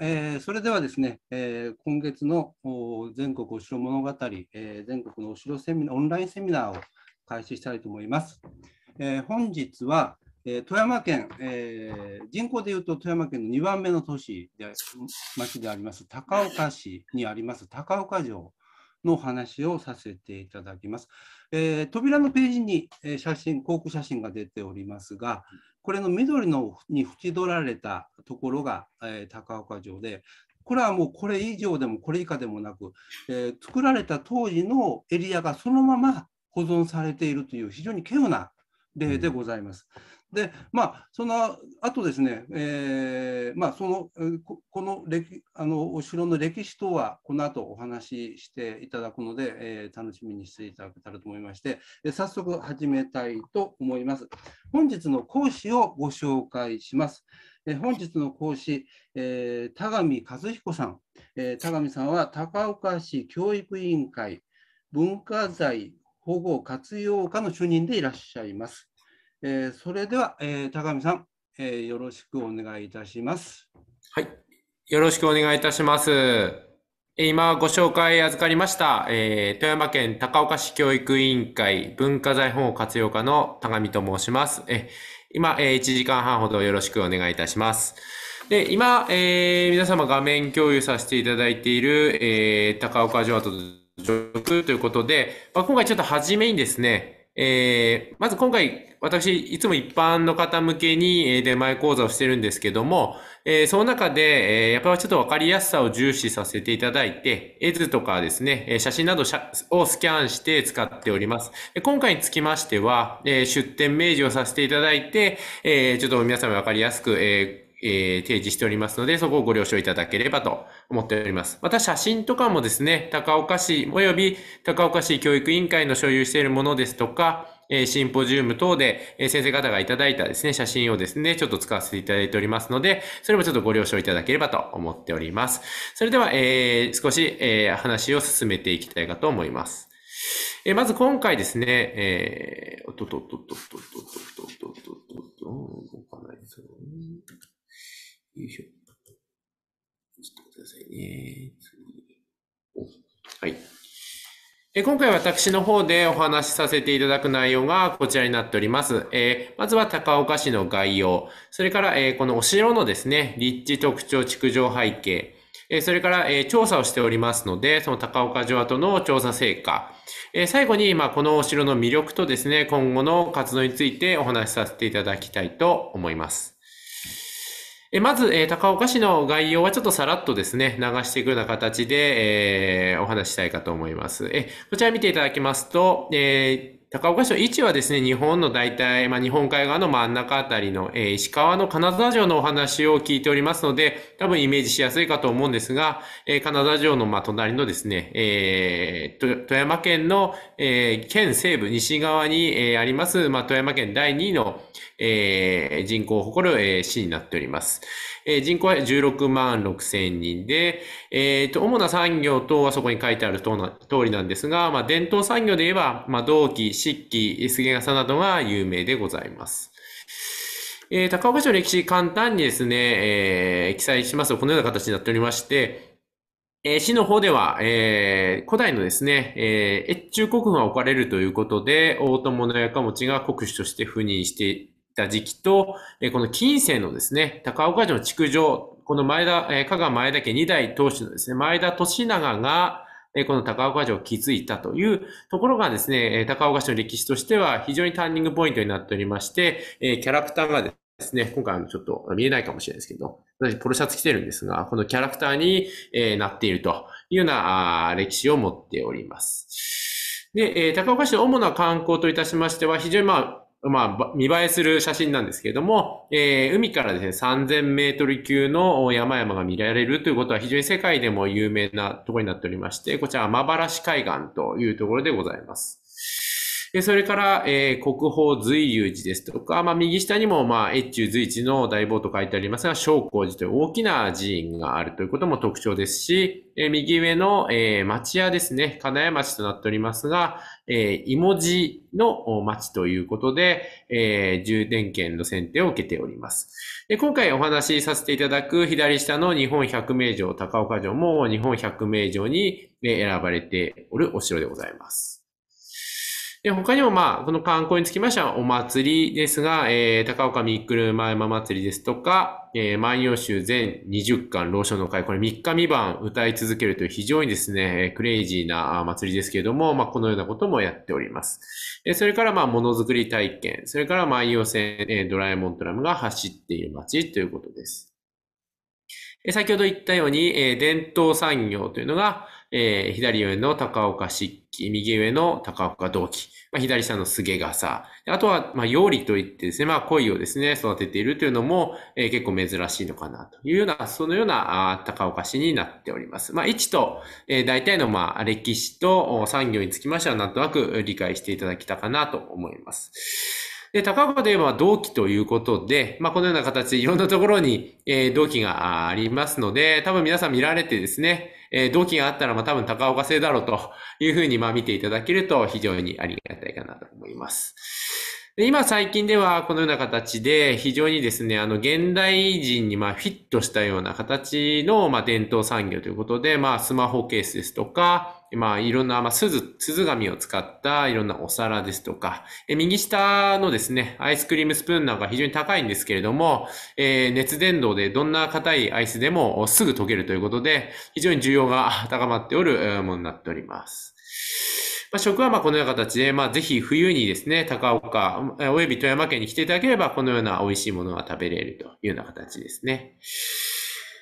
えー、それではですね、えー、今月の全国お城物語、えー、全国のお城セミナー、オンラインセミナーを開始したいと思います。え本日は、え富山県、え人口でいうと富山県の2番目の都市で、町であります、高岡市にあります高岡城の話をさせていただきます。え扉のページに、え写真、航空写真が出ておりますが、これの緑のに縁取られたところが、えー、高岡城で、これはもうこれ以上でもこれ以下でもなく、えー、作られた当時のエリアがそのまま保存されているという非常に稀有な例でございます。でまあそのあとですね、えー、まあ、そのこの歴あのお城の歴史とはこの後お話ししていただくので、えー、楽しみにしていただけたらと思いまして、え早速始めたいと思います。本日の講師をご紹介します。え本日の講師、えー、田上和彦さん、え田上さんは高岡市教育委員会文化財保護活用課の主任でいらっしゃいます。えー、それでは、えー、高見さん、えー、よろしくお願いいたします。はい、よろしくお願いいたします。え今ご紹介預かりました、えー、富山県高岡市教育委員会文化財保護活用課の高見と申します。え今、えー、1時間半ほどよろしくお願いいたします。で、今、えー、皆様画面共有させていただいている、えー、高岡城跡ということで、まあ、今回ちょっと初めにですね、えー、まず今回私いつも一般の方向けに出前講座をしてるんですけども、えー、その中で、えー、やっぱりちょっと分かりやすさを重視させていただいて、絵図とかですね、写真などをスキャンして使っております。今回につきましては、えー、出展明示をさせていただいて、えー、ちょっと皆様分かりやすく、えーえー、提示しておりますので、そこをご了承いただければと思っております。また写真とかもですね、高岡市及び高岡市教育委員会の所有しているものですとか、えシンポジウム等で、え先生方がいただいたですね、写真をですね、ちょっと使わせていただいておりますので、それもちょっとご了承いただければと思っております。それでは、えー、少し、えー、話を進めていきたいかと思います。えー、まず今回ですね、えー、おっとっとっとっとっとっとっとっとっとっとっとっと、動かないですよいしょ。ちょっとくださいね。はい。え今回私の方でお話しさせていただく内容がこちらになっております。えー、まずは高岡市の概要。それから、えー、このお城のですね、立地特徴、築城背景。えー、それから、え調査をしておりますので、その高岡城跡の調査成果。え最後に、まあ、このお城の魅力とですね、今後の活動についてお話しさせていただきたいと思います。まず、高岡市の概要はちょっとさらっとですね、流していくような形で、えお話したいかと思います。えこちら見ていただきますと、え高岡市の位置はですね、日本の大体、まあ、日本海側の真ん中あたりの、えー、石川の金沢城のお話を聞いておりますので、多分イメージしやすいかと思うんですが、えー、金沢城の、まあ、隣のですね、えー、富山県の、えー、県西部西側に、えー、あります、まあ、富山県第2位の、えー、人口を誇る、えー、市になっております。えー、人口は16万6千人で、えーと、主な産業等はそこに書いてある通りなんですが、まあ、伝統産業で言えば、まあ、銅器、漆器、杉傘などが有名でございます。えー、高岡市の歴史、簡単にですね、えー、記載しますと、このような形になっておりまして、えー、市の方では、えー、古代のですね、えー、越中国府が置かれるということで、大友のやかもちが国主として赴任してった時期と、えこの近世のですね、高岡城の築城、この前田、え加賀前田家2代当主のですね、前田利長が、えこの高岡城を築いたというところがですね、高岡市の歴史としては非常にターニングポイントになっておりまして、えキャラクターがですね、今回ちょっと見えないかもしれないですけど、私ポロシャツ着てるんですが、このキャラクターに、えなっているというような歴史を持っております。で、え高岡市の主な観光といたしましては、非常にまあ、まあ、見栄えする写真なんですけれども、えー、海からですね、3000メートル級の山々が見られるということは非常に世界でも有名なところになっておりまして、こちら、ば原市海岸というところでございます。でそれから、えー、国宝随遊寺ですとか、まあ、右下にも、まあ、越中随一の大坊と書いてありますが、昇光寺という大きな寺院があるということも特徴ですし、えー、右上の、えー、町屋ですね、金谷町となっておりますが、えー、芋地の町ということで、えー、重点圏の選定を受けております。で今回お話しさせていただく左下の日本百名城高岡城も日本百名城に選ばれておるお城でございます。で、他にもまあ、この観光につきましては、お祭りですが、えー、高岡三前山祭りですとか、えー、万葉集全20巻、老少の会、これ3日未晩歌い続けるという非常にですね、クレイジーな祭りですけれども、まあ、このようなこともやっております。えー、それからまあ、ものづくり体験、それから万葉線、えー、ドラえもんトラムが走っている街ということです。え先ほど言ったように、えー、伝統産業というのが、えー、左上の高岡漆器、右上の高岡銅器、まあ、左下の菅笠、あとは、まあ、料理といってですね、まあ、鯉をですね、育てているというのも、えー、結構珍しいのかなというような、そのようなあ高岡市になっております。まあ、位置と、えー、大体の、まあ、歴史と産業につきましては、なんとなく理解していただきたかなと思います。で、高岡では同期ということで、まあ、このような形でいろんなところに、えー、同期がありますので、多分皆さん見られてですね、えー、同期があったら、まあ多分高岡製だろうというふうに、まあ見ていただけると非常にありがたいかなと思います。で今最近ではこのような形で非常にですね、あの現代人にまフィットしたような形のま伝統産業ということで、まあスマホケースですとか、まあ、いろんな、まあ、鈴、鈴紙を使ったいろんなお皿ですとか、え右下のですね、アイスクリームスプーンなんか非常に高いんですけれども、えー、熱伝導でどんな硬いアイスでもすぐ溶けるということで、非常に需要が高まっておるものになっております。まあ、食はまあこのような形で、まあ、ぜひ冬にですね、高岡、および富山県に来ていただければ、このような美味しいものが食べれるというような形ですね。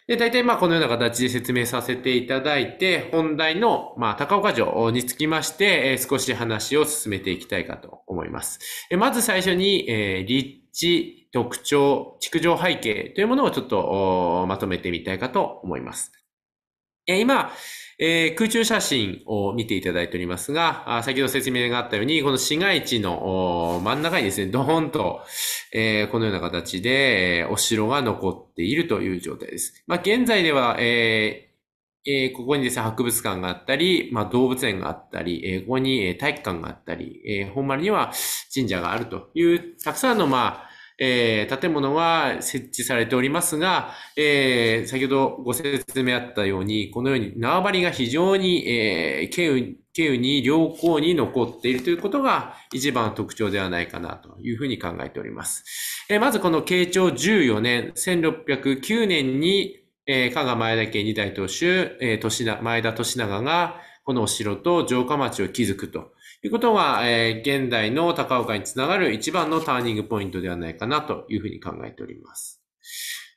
で、大体まあこのような形で説明させていただいて、本題のまあ高岡城につきまして、え少し話を進めていきたいかと思います。えまず最初に、え立地、特徴、築城背景というものをちょっとまとめてみたいかと思います。え今、えー、空中写真を見ていただいておりますが、あ先ほど説明があったように、この市街地の真ん中にですね、ドーンと、えー、このような形で、えお城が残っているという状態です。まあ、現在では、ええー、ここにですね、博物館があったり、まあ、動物園があったり、えー、ここに体育館があったり、えー、本丸には神社があるという、たくさんの、まあ、えー、建物は設置されておりますが、えー、先ほどご説明あったように、このように縄張りが非常に、えー、経由経由に良好に残っているということが一番特徴ではないかなというふうに考えております。えー、まずこの慶長14年、1609年に、えー、加賀前田家二代当主、えー、前田利長が、このお城と城下町を築くということが、えー、現代の高岡につながる一番のターニングポイントではないかなというふうに考えております。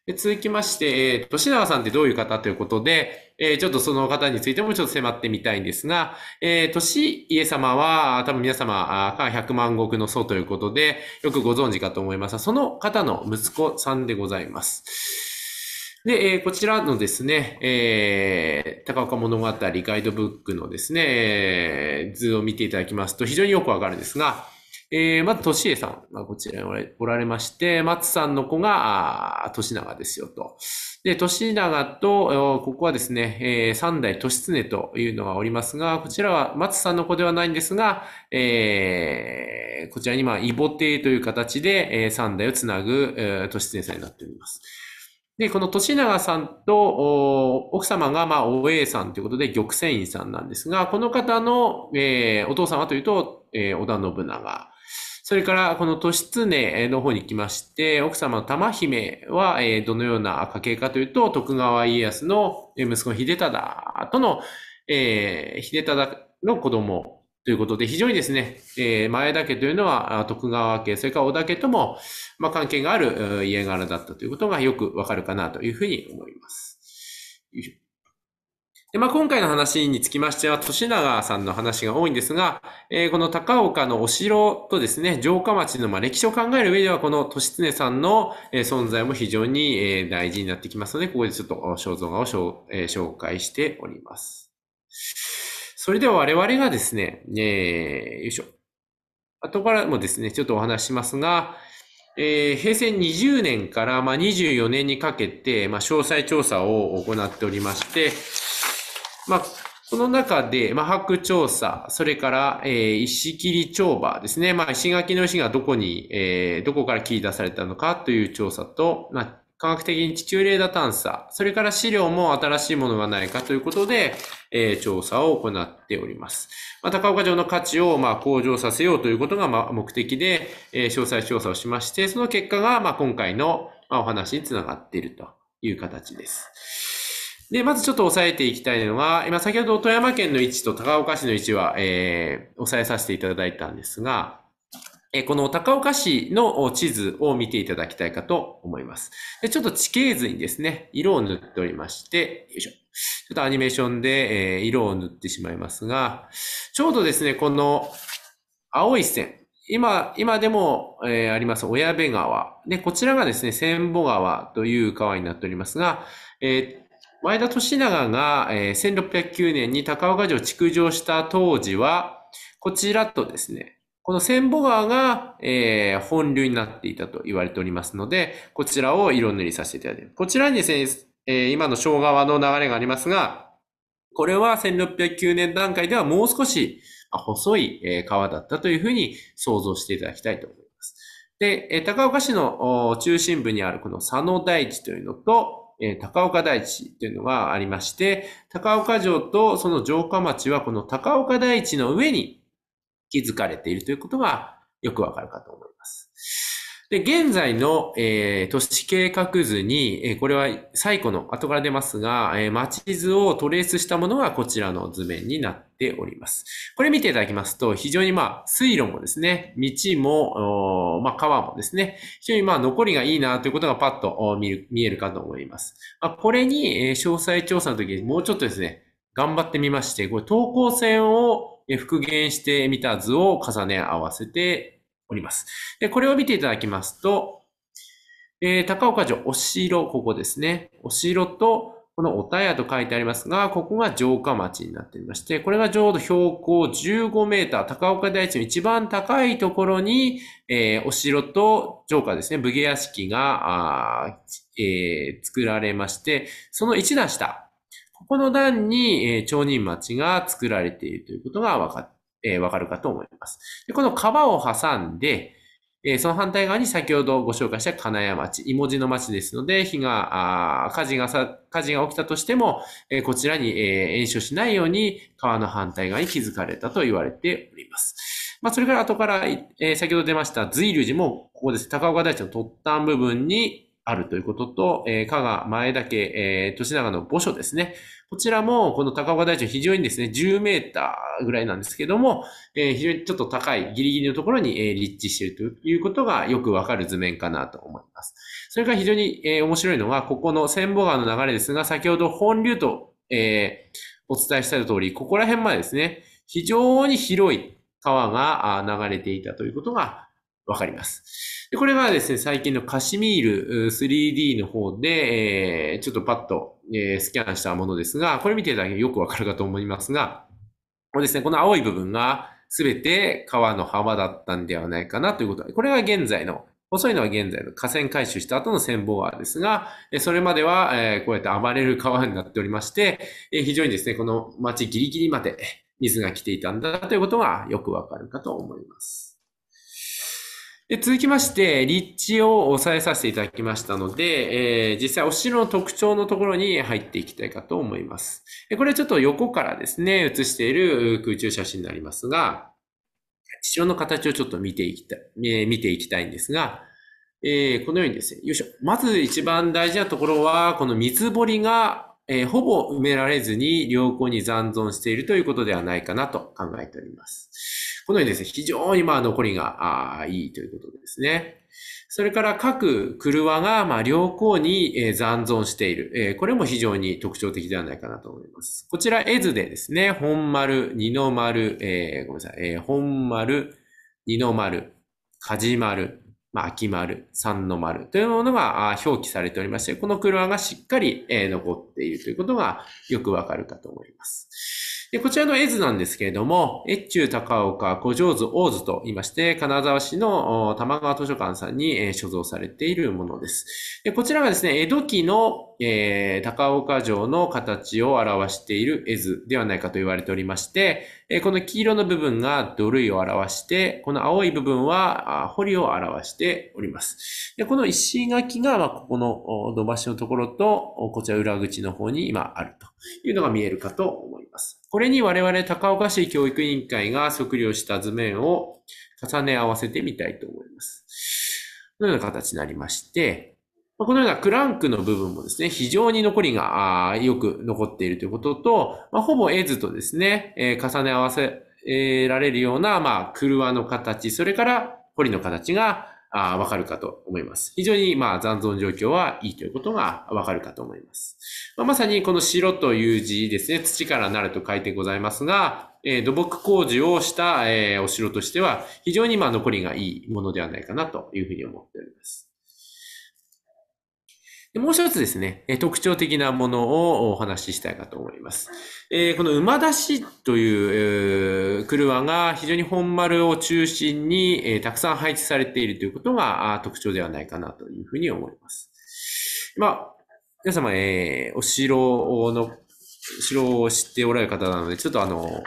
で続きまして、えー、吉永さんってどういう方ということで、えー、ちょっとその方についてもちょっと迫ってみたいんですが、えー、利家様は、多分皆様、か0万石の祖ということで、よくご存知かと思いますが、その方の息子さんでございます。で、えー、こちらのですね、えー、高岡物語ガイドブックのですね、えー、図を見ていただきますと非常によくわかるんですが、えー、まず、としえさんがこちらにおられまして、松さんの子が、とし長ですよと。で、としと、ここはですね、えー、三代としつねというのがおりますが、こちらは松さんの子ではないんですが、えー、こちらに、まあ、イボ亭という形で、えー、三代をつなぐ、えー、としつねさんになっております。で、この年長さんと奥様が、まあ、おえいさんということで、玉泉院さんなんですが、この方の、えー、お父様というと、えー、織田信長。それから、この年常の方に来まして、奥様の玉姫は、えー、どのような家系かというと、徳川家康の息子秀忠との、えー、秀忠の子供ということで、非常にですね、えー、前田家というのは徳川家、それから織田家とも、まあ、関係がある家柄だったということがよくわかるかなというふうに思います。でまあ、今回の話につきましては、年長さんの話が多いんですが、えー、この高岡のお城とですね、城下町のまあ歴史を考える上では、この年常さんの存在も非常に大事になってきますので、ここでちょっと肖像画を紹介しております。それでは我々がですね、えー、よいしょ。後からもですね、ちょっとお話しますが、えー、平成20年から、まあ、24年にかけて、まあ、詳細調査を行っておりまして、まあ、この中で、まあ、発掘調査、それから、えー、石切り帳場ですね。まあ、石垣の石がどこに、えー、どこから切り出されたのかという調査と、まあ、科学的に地中レーダー探査、それから資料も新しいものがないかということで、えー、調査を行っております。ま高岡城の価値を、まあ、向上させようということが、まあ、目的で、えー、詳細調査をしまして、その結果が、まあ、今回の、まあ、お話につながっているという形です。で、まずちょっと押さえていきたいのは、今先ほど富山県の位置と高岡市の位置は、えー、押さえさせていただいたんですが、この高岡市の地図を見ていただきたいかと思います。でちょっと地形図にですね、色を塗っておりまして、よいしょ。ちょっとアニメーションで色を塗ってしまいますが、ちょうどですね、この青い線、今、今でも、えー、あります、親部川。で、こちらがですね、千母川という川になっておりますが、えー、前田利長が、えー、1609年に高岡城を築城した当時は、こちらとですね、この千歩川が、えー、本流になっていたと言われておりますので、こちらを色塗りさせていただいてます。こちらにですね、えー、今の小川の流れがありますが、これは1609年段階ではもう少し細い川だったというふうに想像していただきたいと思います。で、高岡市の中心部にあるこの佐野大地というのと、高岡大地というのがありまして、高岡城とその城下町はこの高岡大地の上に気づかれているということがよくわかるかと思います。で、現在の、えー、都市計画図に、えー、これは最古の後から出ますが、えー、街図をトレースしたものがこちらの図面になっております。これ見ていただきますと、非常にまあ、水路もですね、道も、まあ、川もですね、非常にまあ、残りがいいなということがパッと見る見えるかと思います。まあ、これに、え詳細調査の時にもうちょっとですね、頑張ってみまして、これ、投稿線を復元してみた図を重ね合わせております。で、これを見ていただきますと、えー、高岡城、お城、ここですね。お城と、このおたやと書いてありますが、ここが城下町になっていまして、これがちょうど標高15メーター、高岡大地の一番高いところに、えー、お城と城下ですね、武家屋敷が、えー、作られまして、その一段下、この段に、えー、町人町が作られているということがわか,、えー、わかるかと思います。でこの川を挟んで、えー、その反対側に先ほどご紹介した金谷町、芋地の町ですので、火が、あ火事がさ、火事が起きたとしても、えー、こちらに、えー、延焼しないように川の反対側に築かれたと言われております。まあ、それから後から、えー、先ほど出ました随流寺も、ここです。高岡大地の突端部分にあるということと、えー、加賀、前岳、えー、年長の墓所ですね。こちらも、この高岡台地非常にですね、10メーターぐらいなんですけども、えー、非常にちょっと高い、ギリギリのところに、えー、立地しているということがよくわかる図面かなと思います。それから非常に、えー、面白いのが、ここの千保川の流れですが、先ほど本流と、えー、お伝えした通り、ここら辺までですね、非常に広い川が流れていたということがわかります。で、これはですね、最近のカシミール 3D の方で、えー、ちょっとパッと、えー、スキャンしたものですが、これ見ていただけよくわかるかと思いますが、これですね、この青い部分が全て川の幅だったんではないかなということこれは現在の、細いのは現在の河川回収した後の線ボアですが、それまでは、えー、こうやって暴れる川になっておりまして、えー、非常にですね、この町ギリギリまで水が来ていたんだということがよくわかるかと思います。で、続きまして、立地を抑えさせていただきましたので、えー、実際お城の特徴のところに入っていきたいかと思います。これはちょっと横からですね、写している空中写真になりますが、城の形をちょっと見ていきたい、えー、見ていきたいんですが、えー、このようにですね、よいしょ。まず一番大事なところは、この水堀が、えー、ほぼ埋められずに良好に残存しているということではないかなと考えております。このようにですね、非常にまあ残りがいいということですね。それから各車がまあ良好に残存している。これも非常に特徴的ではないかなと思います。こちら絵図でですね、本丸、二の丸、えー、ごめんなさい、えー、本丸、二の丸、じ丸、まあ、秋丸、三の丸というものが表記されておりまして、この車がしっかり残っているということがよくわかるかと思います。で、こちらの絵図なんですけれども、越中高岡五条図大図と言いまして、金沢市の玉川図書館さんに、えー、所蔵されているものです。で、こちらがですね、江戸期の、えー、高岡城の形を表している絵図ではないかと言われておりまして、えー、この黄色の部分が土塁を表して、この青い部分は堀を表しております。で、この石垣が、まあ、ここの土橋のところと、こちら裏口の方に今あると。いうのが見えるかと思います。これに我々高岡市教育委員会が測量した図面を重ね合わせてみたいと思います。このような形になりまして、このようなクランクの部分もですね、非常に残りがよく残っているということと、まあ、ほぼ絵図とですね、えー、重ね合わせられるような、まあ、車の形、それから堀の形があわかるかと思います。非常に、まあ、残存状況はいいということがわかるかと思います。まあ、まさにこの白という字ですね、土からなると書いてございますが、えー、土木工事をした、えー、お城としては、非常にまあ残りがいいものではないかなというふうに思っております。でもう一つですね、え特徴的なものをお話ししたいかと思います。えー、この馬出しという、車が非常に本丸を中心に、えー、たくさん配置されているということが特徴ではないかなというふうに思います。まあ、皆様、えー、お城の、城を知っておられる方なので、ちょっとあの、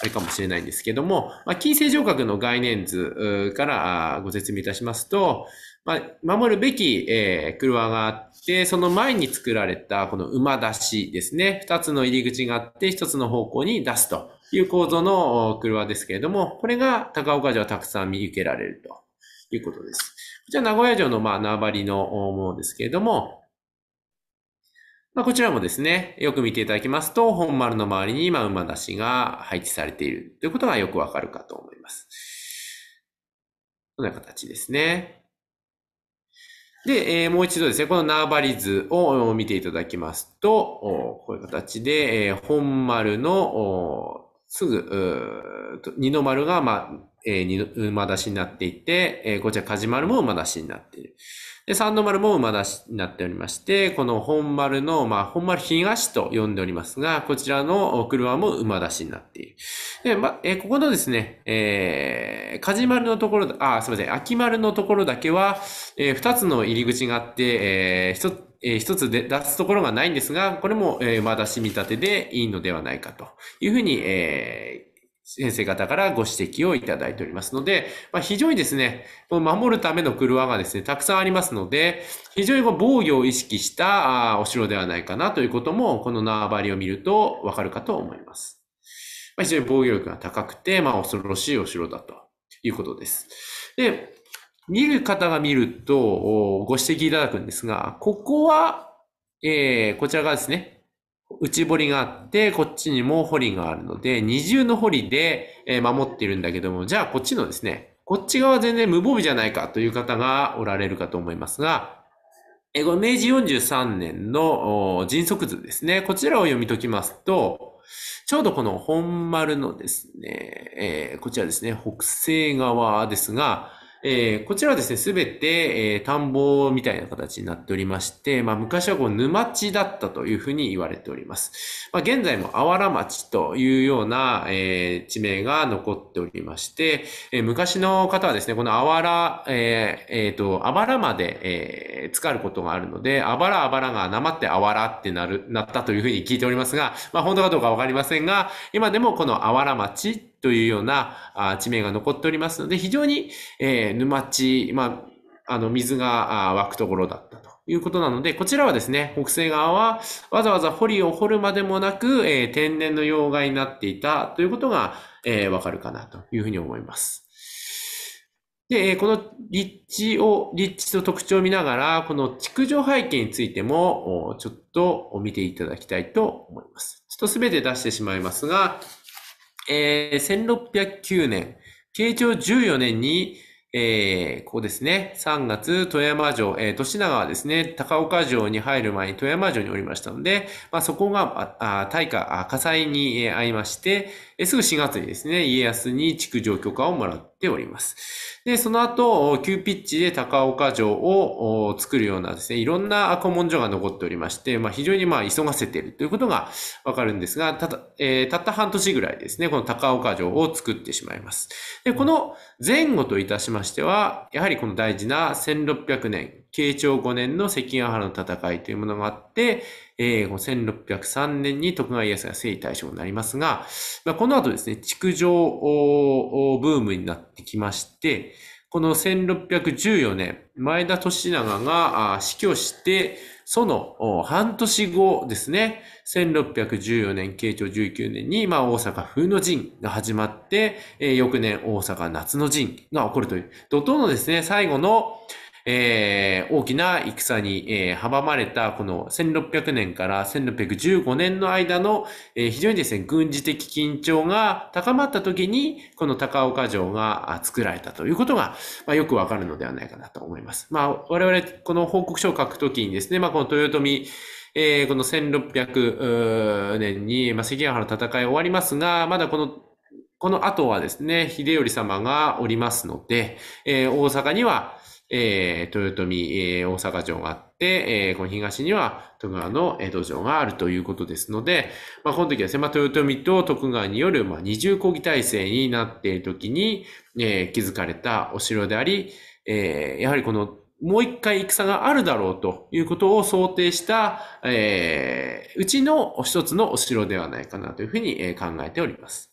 あれかもしれないんですけども、まあ、金星城郭の概念図からご説明いたしますと、まあ、守るべき、えー、車があって、その前に作られたこの馬出しですね。二つの入り口があって、一つの方向に出すという構造の車ですけれども、これが高岡城はたくさん見受けられるということです。こちら名古屋城の、まあ、縄張りのものですけれども、まあ、こちらもですね、よく見ていただきますと、本丸の周りに、今馬出しが配置されているということがよくわかるかと思います。こんな形ですね。で、えー、もう一度ですね、この縄張り図を見ていただきますと、こういう形で、えー、本丸の、すぐ、二の丸が、まあ、えー、馬出しになっていて、えー、こちら、マ丸も馬出しになっている。で、三の丸も馬出しになっておりまして、この本丸の、まあ、本丸東と呼んでおりますが、こちらの車も馬出しになっている。で、ま、えここのですね、えー、じ丸のところ、あ、すみません、秋丸のところだけは、えー、二つの入り口があって、えー、一つ、えー、一つで出すところがないんですが、これも、えー、馬出し見立てでいいのではないかというふうに、えー、先生方からご指摘をいただいておりますので、まあ、非常にですね、守るための車がですね、たくさんありますので、非常に防御を意識したお城ではないかなということも、この縄張りを見るとわかるかと思います。まあ、非常に防御力が高くて、まあ、恐ろしいお城だということです。で、見る方が見ると、ご指摘いただくんですが、ここは、えー、こちらがですね、内堀があって、こっちにも堀があるので、二重の堀で、え守ってるんだけども、じゃあこっちのですね、こっち側全然無防備じゃないかという方がおられるかと思いますが、えこの明治43年の迅速図ですね。こちらを読み解きますと、ちょうどこの本丸のですね、えこちらですね、北西側ですが、えー、こちらはですね、すべて、えー、田んぼみたいな形になっておりまして、まあ、昔はこう沼地だったというふうに言われております。まあ、現在もあわら町というような、えー、地名が残っておりまして、えー、昔の方はですね、このあわら、えーえー、と、あばらまで、えー、使うことがあるので、あばらあばらがなまってあわらってなる、なったというふうに聞いておりますが、まあ、本当かどうかわかりませんが、今でもこのあわら町というような地名が残っておりますので、非常に、えー、沼地、まあ、あの、水が湧くところだったということなので、こちらはですね、北西側はわざわざ堀を掘るまでもなく、えー、天然の溶岩になっていたということが、えー、わかるかなというふうに思います。で、この立地を、立地と特徴を見ながら、この築城背景についても、ちょっと見ていただきたいと思います。ちょっと全て出してしまいますが、えー、1609年、慶長14年に、えー、ここですね、3月、富山城、えー、都長はですね、高岡城に入る前に富山城におりましたので、まあ、そこが、あ、大火、火災に、えー、遭いまして、えすぐ4月にですね、家康に築城許可をもらっております。で、その後、急ピッチで高岡城を作るようなですね、いろんな古文書が残っておりまして、まあ、非常にまあ急がせているということがわかるんですが、ただ、えー、たった半年ぐらいですね、この高岡城を作ってしまいます。で、この前後といたしましては、やはりこの大事な1600年、慶長5年の関ヶ原の戦いというものがあって、えー、1603年に徳川家康が征夷大将になりますが、まあ、この後ですね、築城ブームになってきまして、この1614年、前田利長が死去して、その半年後ですね、1614年、慶長19年に、まあ、大阪風の陣が始まって、翌年大阪夏の陣が起こるという、怒涛のですね、最後の、えー、大きな戦に、えー、阻まれたこの1600年から1615年の間の、えー、非常にですね、軍事的緊張が高まった時に、この高岡城が作られたということが、まあ、よくわかるのではないかなと思います。まあ、我々、この報告書を書くときにですね、まあ、この豊臣、えー、この1600年に、まあ、関ヶ原の戦い終わりますが、まだこのこの後はですね、秀頼様がおりますので、えー、大阪には、えー、豊臣、えー、大阪城があって、えー、この東には徳川の江戸城があるということですので、まあ、この時はですね、まあ、豊臣と徳川による、まあ、二重抗議体制になっている時に、えー、築かれたお城であり、えー、やはりこのもう一回戦があるだろうということを想定した、えー、うちの一つのお城ではないかなというふうに考えております。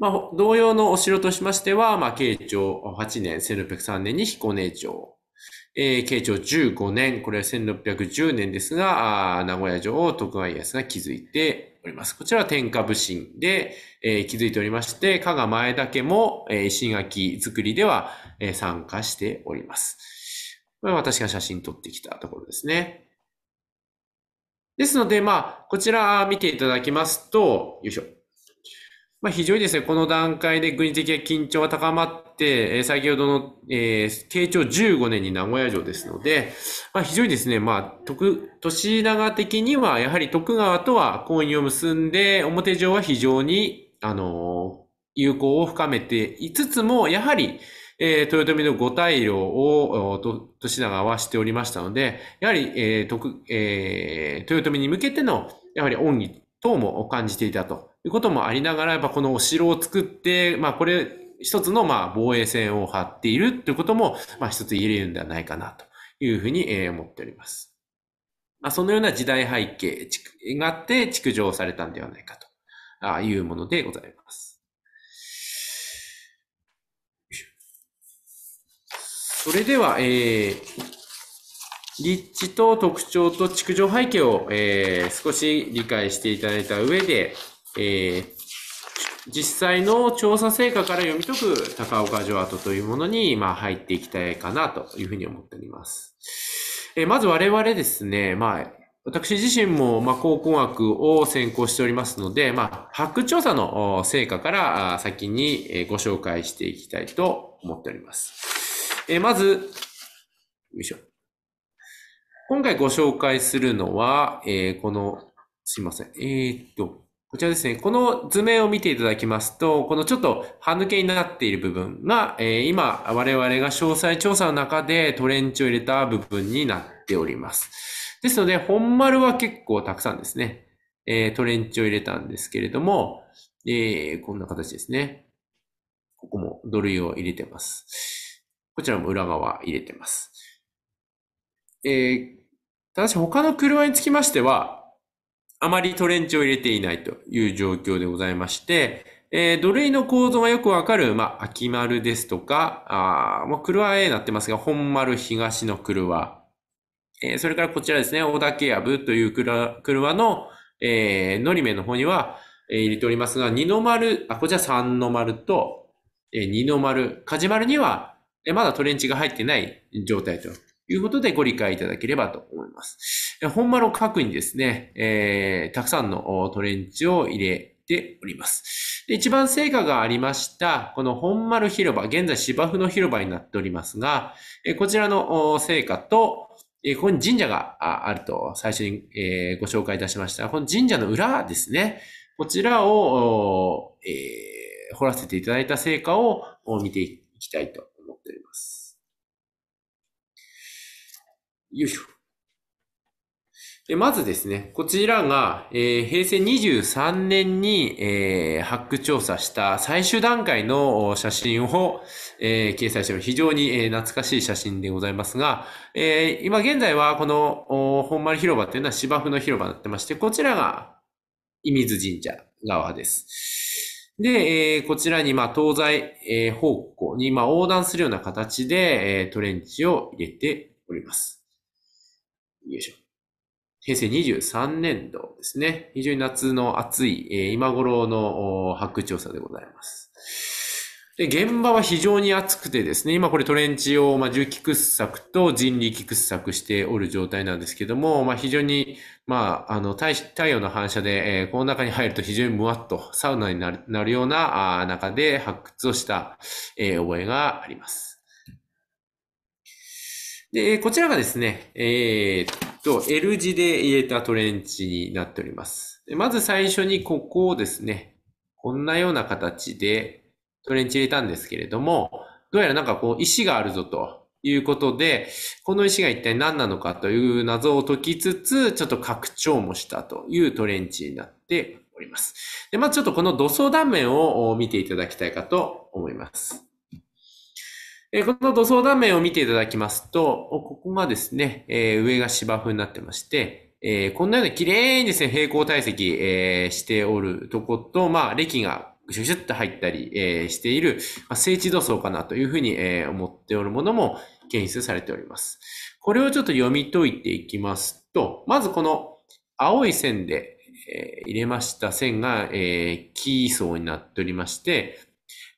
まあ、同様のお城としましては、まあ、慶長8年、1603年に彦根城、えー、慶長15年、これは1610年ですが、名古屋城を徳川家康が築いております。こちらは天下武神で、えー、築いておりまして、加賀前だけも、えー、石垣作りでは、えー、参加しております。これは私が写真撮ってきたところですね。ですので、まあ、こちら見ていただきますと、よいしょ。まあ、非常にですね、この段階で軍事的な緊張が高まって、えー、先ほどの、えー、慶長15年に名古屋城ですので、まあ、非常にですね、まあ、徳、利長的には、やはり徳川とは婚姻を結んで、表城は非常に、あのー、友好を深めていつつも、やはり、えー、豊臣の五大領を、と、利長はしておりましたので、やはり、えー、徳、えー、豊臣に向けての、やはり恩義等も感じていたと。いうこともありながら、やっぱこのお城を作って、まあこれ一つのまあ防衛線を張っているということも、まあ一つ言えるんではないかなというふうに思っております。まあそのような時代背景があって築城されたんではないかというものでございます。それでは、えー、立地と特徴と築城背景を、えー、少し理解していただいた上で、えー、実際の調査成果から読み解く高岡城跡というものに、まあ、入っていきたいかなというふうに思っております。えー、まず我々ですね、まあ、私自身も、まあ、考古学を専攻しておりますので、まあ、発掘調査の成果から先にご紹介していきたいと思っております。えー、まず、よいしょ。今回ご紹介するのは、えー、この、すいません。えー、っと、こちらですね、この図面を見ていただきますと、このちょっと歯抜けになっている部分が、えー、今、我々が詳細調査の中でトレンチを入れた部分になっております。ですので、本丸は結構たくさんですね、えー、トレンチを入れたんですけれども、えー、こんな形ですね。ここも土塁を入れてます。こちらも裏側入れてます。えー、ただし他の車につきましては、あまりトレンチを入れていないという状況でございまして、えー、土塁の構造がよくわかる、まあ、秋丸ですとか、あもう車 A になってますが、本丸東の車。えー、それからこちらですね、小田ケア部という車車の、えー、のり目の方には、えー、入れておりますが、二の丸、あ、こちら三の丸と、えー、二の丸、梶丸には、えー、まだトレンチが入ってない状態ということでご理解いただければと思います。本丸を各にですね、えー、たくさんのトレンチを入れております。で、一番成果がありました、この本丸広場、現在芝生の広場になっておりますが、えこちらの成果と、えここに神社があると最初に、えご紹介いたしました。この神社の裏ですね。こちらを、えー、掘らせていただいた成果を見ていきたいと思っております。よいしょ。で、まずですね、こちらが、えー、平成23年に、えー、発掘調査した最終段階の写真を、えー、掲載している非常に、えー、懐かしい写真でございますが、えー、今現在はこの本丸広場というのは芝生の広場になってまして、こちらが伊水神社側です。で、えー、こちらに、まあ、東西、えー、方向に、まあ、横断するような形で、えー、トレンチを入れております。よいしょ。平成23年度ですね。非常に夏の暑い、えー、今頃の発掘調査でございます。で、現場は非常に暑くてですね、今これトレンチを、まあ、重機掘削と人力掘削しておる状態なんですけども、まあ、非常に、まあ、あの太、太陽の反射で、えー、この中に入ると非常にムワッとサウナになるなるようなあ中で発掘をした、えー、覚えがあります。で、こちらがですね、えー、と、L 字で入れたトレンチになっております。でまず最初にここをですね、こんなような形でトレンチ入れたんですけれども、どうやらなんかこう石があるぞということで、この石が一体何なのかという謎を解きつつ、ちょっと拡張もしたというトレンチになっております。で、まず、ちょっとこの土層断面を見ていただきたいかと思います。えこの土層断面を見ていただきますと、ここがですね、えー、上が芝生になってまして、えー、こんなように綺麗にですね、平行体積、えー、しておるとこと、まあ、歴がぐしゅぐしゅっと入ったり、えしている、まあ、地土層かなというふうに、え思っておるものも検出されております。これをちょっと読み解いていきますと、まずこの青い線で、え入れました線が、えー、層になっておりまして、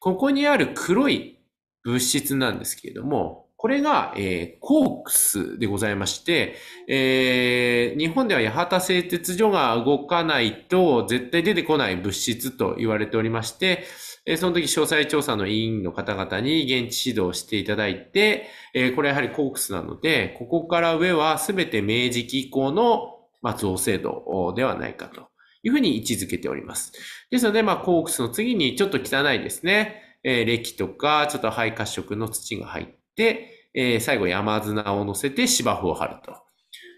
ここにある黒い物質なんですけれども、これが、えー、コークスでございまして、えー、日本では八幡製鉄所が動かないと絶対出てこない物質と言われておりまして、えー、その時詳細調査の委員の方々に現地指導していただいて、えー、これやはりコークスなので、ここから上は全て明治期以降の、まあ、造成度ではないかというふうに位置づけております。ですので、まあ、コークスの次にちょっと汚いですね。えー、レとか、ちょっと肺褐色の土が入って、えー、最後山砂を乗せて芝生を張ると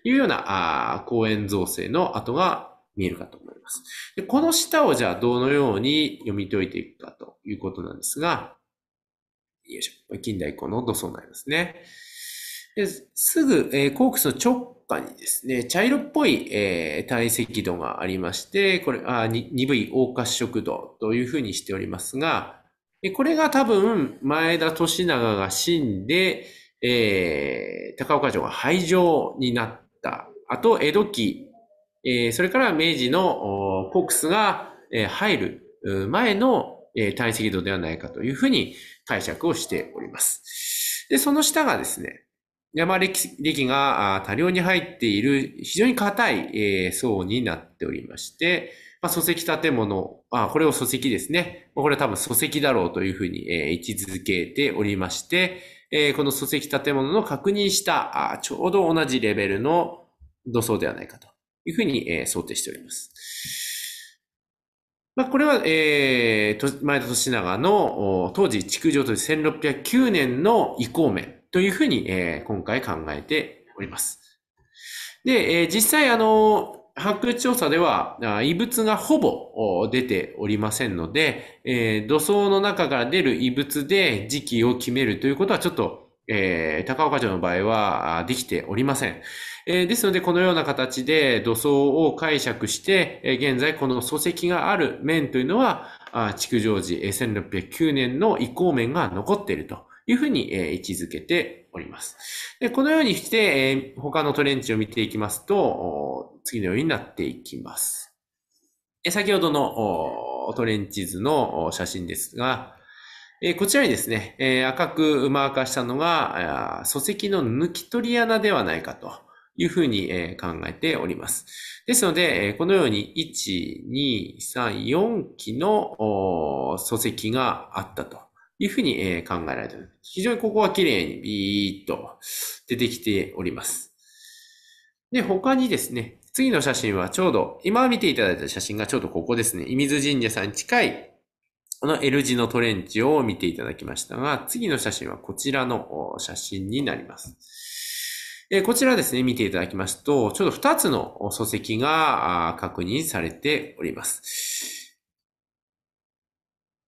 いうような、あ公園造成の跡が見えるかと思います。でこの下をじゃあどのように読み解いていくかということなんですが、よいしょ。近代以降の土層になりますね。ですぐ、えー、コークスの直下にですね、茶色っぽい、えー、体積度がありまして、これ、あ鈍い黄褐色度というふうにしておりますが、で、これが多分、前田利長が死んで、えー、高岡城が廃城になった。あと、江戸期、えー、それから明治のコックスが、えー、入る前の、えー、体積度ではないかというふうに解釈をしております。で、その下がですね、山歴歴が多量に入っている非常に硬い層になっておりまして、まあ、礎石建物、あ、これを礎石ですね。これは多分礎石だろうというふうに、えー、位置づけておりまして、えー、この礎石建物の確認したあ、ちょうど同じレベルの土層ではないかというふうに、えー、想定しております。まあ、これは、えー、前田利長の当時築城という1609年の移行面というふうに、えー、今回考えております。で、えー、実際あの、発掘調査では異物がほぼ出ておりませんので、えー、土層の中から出る異物で時期を決めるということはちょっと、えー、高岡城の場合はできておりません。えー、ですので、このような形で土層を解釈して、現在この礎石がある面というのは、築城時1609年の移行面が残っているというふうに、位置づけております。でこのようにして、えー、他のトレンチを見ていきますと、次のようになっていきます。え先ほどのトレンチ図の写真ですが、えこちらにですね、え赤くマーカーしたのが、礎石の抜き取り穴ではないかというふうに、え考えております。ですので、えこのように1、2、3、4期の礎石があったというふうに、え考えられています。非常にここは綺麗にビーッと出てきております。で、他にですね、次の写真はちょうど、今見ていただいた写真がちょうどここですね、伊水神社さんに近いこの L 字のトレンチを見ていただきましたが、次の写真はこちらの写真になります。えこちらですね、見ていただきますと、ちょうど2つの礎石が確認されております。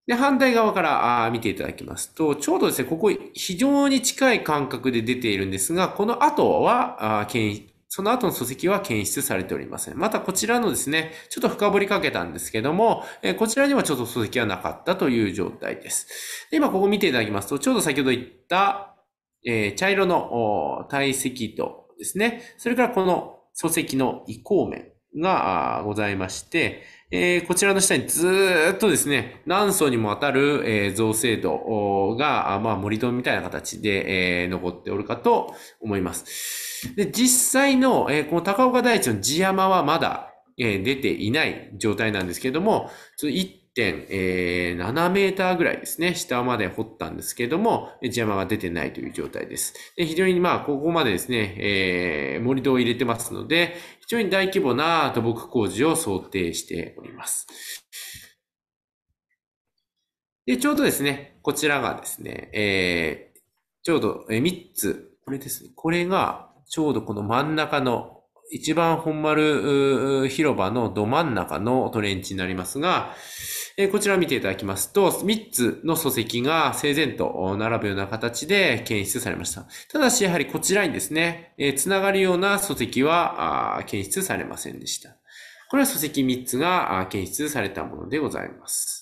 で、反対側から見ていただきますと、ちょうどですね、ここ非常に近い間隔で出ているんですが、この後は、検その後の礎石は検出されておりません。またこちらのですね、ちょっと深掘りかけたんですけども、えこちらにはちょっと礎石はなかったという状態です。で今ここ見ていただきますと、ちょうど先ほど言った、え茶色の体積とですね、それからこの礎石の移行面がございまして、えー、こちらの下にずっとですね、何層にもわたる、えー、造成度が、まあ、盛り土みたいな形で、えー、残っておるかと思います。で、実際の、えー、この高岡大地の地山はまだ、えー、出ていない状態なんですけれども、一1.7メーターぐらいですね、下まで掘ったんですけども、邪魔が出てないという状態です。で非常にまあ、ここまでですね、えー、盛り土を入れてますので、非常に大規模な土木工事を想定しております。で、ちょうどですね、こちらがですね、えー、ちょうど3つ、これですね、これが、ちょうどこの真ん中の一番本丸広場のど真ん中のトレンチになりますが、えこちら見ていただきますと、3つの礎石が整然と並ぶような形で検出されました。ただし、やはりこちらにですね、えー、繋がるような礎石は検出されませんでした。これは礎石3つが検出されたものでございます。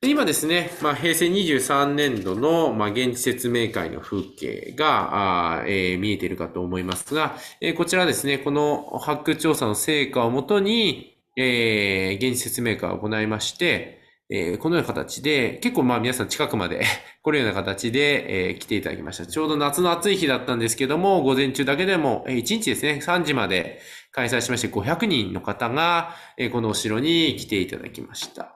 今ですね、まあ、平成23年度の、まあ、現地説明会の風景が、えー、見えているかと思いますが、えー、こちらですね、この発掘調査の成果をもとに、えー、現地説明会を行いまして、えー、このような形で、結構まあ皆さん近くまで来る ような形で、えー、来ていただきました。ちょうど夏の暑い日だったんですけども、午前中だけでも、えー、1日ですね、3時まで開催しまして、500人の方が、えー、このお城に来ていただきました。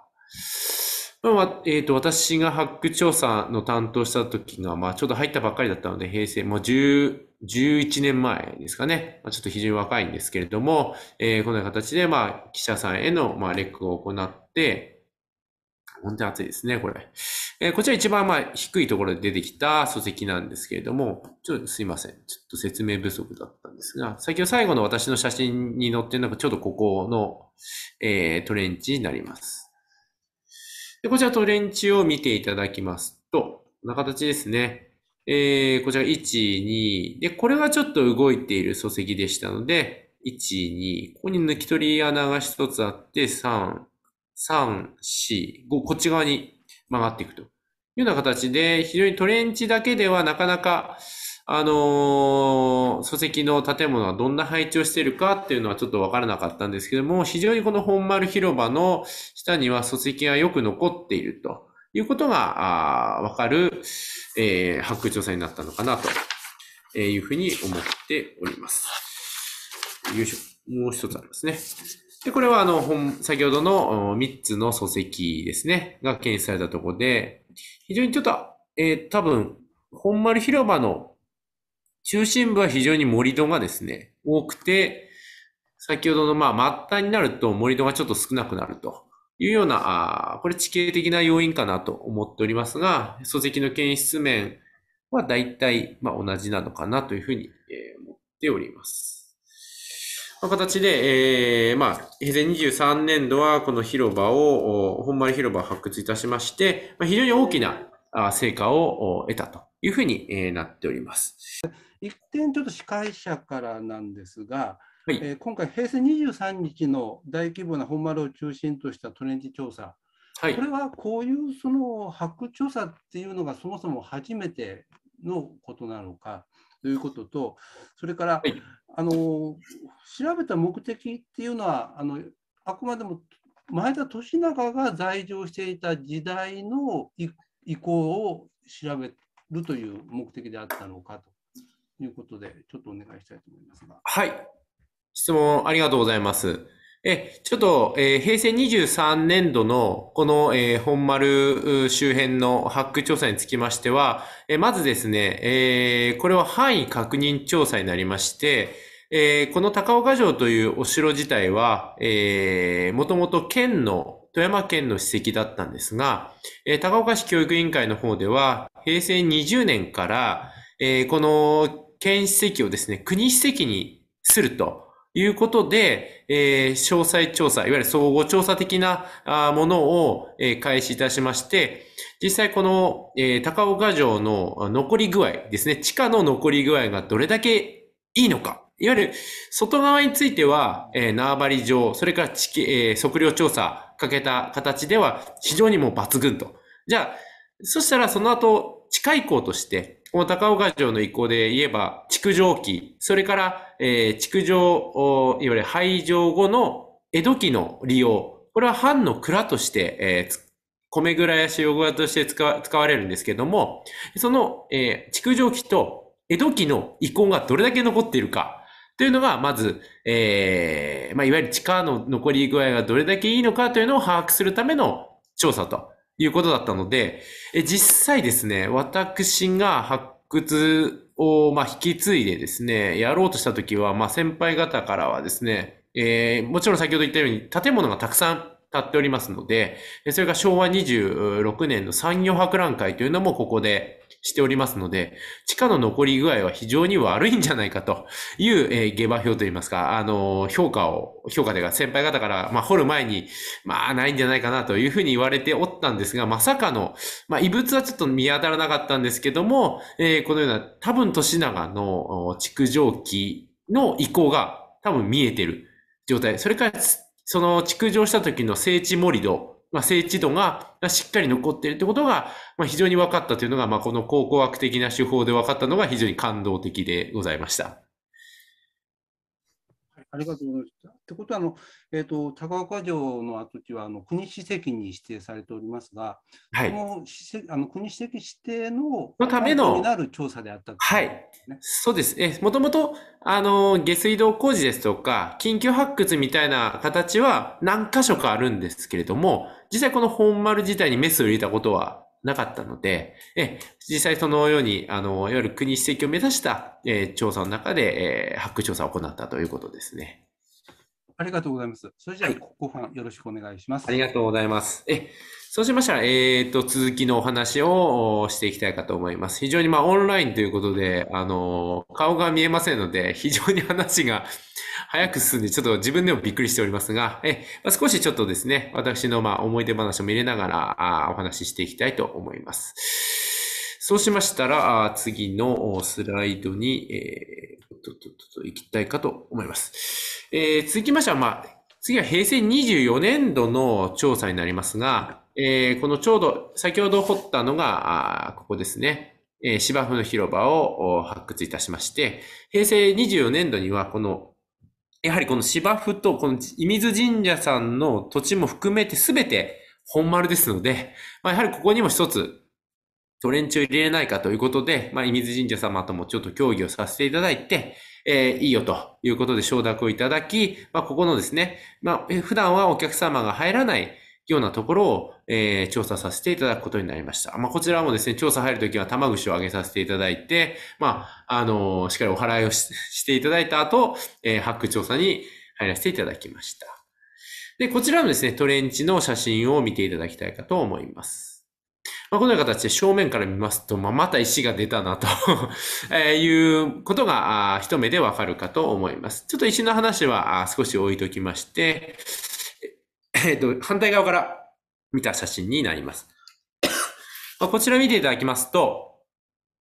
まあ、えっ、と、私が発掘調査の担当した時が、まあ、ちょうど入ったばっかりだったので、平成、もう1 1年前ですかね。まあ、ちょっと非常に若いんですけれども、えー、こうな形で、まあ、記者さんへの、まあ、レックを行って、本当に暑いですね、これ。えー、こちら一番、まあ、低いところで出てきた書籍なんですけれども、ちょっとすいません。ちょっと説明不足だったんですが、先ほど最後の私の写真に載ってるのが、ちょっとここの、えー、トレンチになります。で、こちらトレンチを見ていただきますと、こんな形ですね。えー、こちら1、2。で、これはちょっと動いている礎石でしたので、1、2。ここに抜き取り穴が一つあって、3、3、4、5、こっち側に曲がっていくというような形で、非常にトレンチだけではなかなか、あのー、書の建物はどんな配置をしているかっていうのはちょっとわからなかったんですけども、非常にこの本丸広場の下には礎石がよく残っているということが、わかる、えー、発掘調査になったのかなというふうに思っております。よいしょ。もう一つありますね。で、これはあの、本、先ほどの3つの礎石ですね、が検出されたところで、非常にちょっと、えー、多分、本丸広場の中心部は非常に盛り土がですね、多くて、先ほどのまあ末端になると盛り土がちょっと少なくなるというような、あこれ地形的な要因かなと思っておりますが、礎石の検出面は大体まあ同じなのかなというふうに思っております。形で、えー、まあ、平成23年度はこの広場を、本丸広場を発掘いたしまして、まあ、非常に大きな成果を得たというふうになっております。一点ちょっと司会者からなんですが、はい、えー、今回平成23日の大規模な本丸を中心としたトレンチ調査、はい、これはこういうその白調査っていうのがそもそも初めてのことなのかということとそれから、はい、あの調べた目的っていうのはあのあくまでも前田利長が在場していた時代の意向を調べるという目的であったのかと。いうことで、ちょっとお願いしたいと思いますが。はい。質問ありがとうございます。え、ちょっと、えー、平成23年度のこの、えー、本丸周辺の発掘調査につきましては、えー、まずですね、えー、これは範囲確認調査になりまして、えー、この高岡城というお城自体は、えー、もともと県の富山県の史跡だったんですが、えー、高岡市教育委員会の方では、平成20年から、えー、この県史跡をですね、国史跡にするということで、えー、詳細調査、いわゆる総合調査的なものを、え開始いたしまして、実際この、えー、高岡城の残り具合ですね、地下の残り具合がどれだけいいのか、いわゆる外側については、えー、縄張り上、それから地形、えー、測量調査かけた形では非常にもう抜群と。じゃあ、そしたらその後、地下移行として、この高岡城の遺構で言えば、築城期、それから、えー、築城、いわゆる廃城後の江戸期の利用、これは藩の蔵として、えー、米蔵や塩蔵として使われるんですけども、その、えー、築城期と江戸期の遺恨がどれだけ残っているか、というのが、まず、えー、まあ、いわゆる地下の残り具合がどれだけいいのかというのを把握するための調査ということだったので、え実際ですね、私が発掘を、まあ、引き継いでですね、やろうとしたときは、まあ、先輩方からはですね、えー、もちろん先ほど言ったように建物がたくさん立っておりますので、それが昭和26年の産業博覧会というのもここでしておりますので、地下の残り具合は非常に悪いんじゃないかという、えー、下馬評といいますか、あのー、評価を、評価でが先輩方から、まあ、掘る前に、まあ、ないんじゃないかなというふうに言われておったんですが、まさかの、まあ、異物はちょっと見当たらなかったんですけども、えー、このような、多分、都市長の築城機の移行が多分見えてる状態。それから、その築城した時の聖地盛土、まあ、聖地度がしっかり残っているってことが、まあ、非常に分かったというのが、まあ、この考古学的な手法で分かったのが非常に感動的でございました。ありがとうございました。ってことはあの、えーと、高岡城の跡地はあの国史跡に指定されておりますが、はい、このあの国史跡指定ののためのなる調査であった、ね、はい、そうです。えもともとあの下水道工事ですとか、緊急発掘みたいな形は何箇所かあるんですけれども、実際この本丸自体にメスを入れたことはなかったので、え実際そのように、あの、いわゆる国主席を目指した、え調査の中で、え発掘調査を行ったということですね。ありがとうございます。それじゃあ、後半よろしくお願いします。ありがとうございます。えそうしましたら、えっ、ー、と、続きのお話をしていきたいかと思います。非常に、まあ、オンラインということで、あの、顔が見えませんので、非常に話が早く進んで、ちょっと自分でもびっくりしておりますが、えまあ、少しちょっとですね、私の、まあ、思い出話も入れながら、あお話ししていきたいと思います。そうしましたら、次のスライドに、えー、と、と、と、と、行きたいかと思います。えー、続きましては、まあ、次は平成24年度の調査になりますが、えー、このちょうど先ほど掘ったのが、ここですね。えー、芝生の広場を発掘いたしまして、平成24年度にはこの、やはりこの芝生とこの伊水神社さんの土地も含めて全て本丸ですので、まあ、やはりここにも一つトレンチを入れれないかということで、まあ、伊水神社様ともちょっと協議をさせていただいて、えー、いいよということで承諾をいただき、まあ、ここのですね、まあ、普段はお客様が入らない、ようなところを、えー、調査させていただくことになりました。まあ、こちらもですね、調査入るときは玉串をあげさせていただいて、まあ、あのー、しっかりお払いをしていただいた後、えー、発掘調査に入らせていただきました。で、こちらのですね、トレンチの写真を見ていただきたいかと思います。まあ、このような形で正面から見ますと、まあ、また石が出たなと えいうことが一目でわかるかと思います。ちょっと石の話は少し置いときまして、えっ、と、反対側から見た写真になります。まあ、こちら見ていただきますと、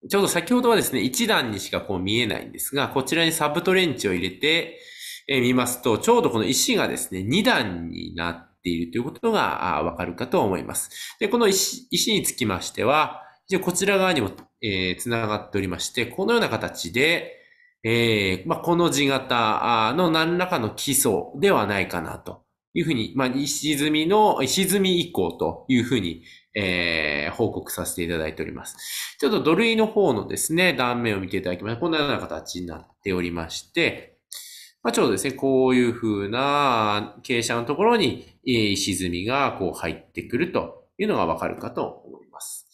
ちょうど先ほどはですね、1段にしかこう見えないんですが、こちらにサブトレンチを入れて、えー、見ますと、ちょうどこの石がですね、2段になっているということがわかるかと思います。で、この石石につきましては、こちら側にも、えー、がっておりまして、このような形で、えー、まあ、この字型の何らかの基礎ではないかなというふうに、まあ、石積みの、石積み以降というふうに、えー、報告させていただいております。ちょっと土塁の方のですね、断面を見ていただきます。こんなような形になっておりまして、まあ、ちょうどですね、こういうふうな傾斜のところに、石積みがこう入ってくるというのがわかるかと思います。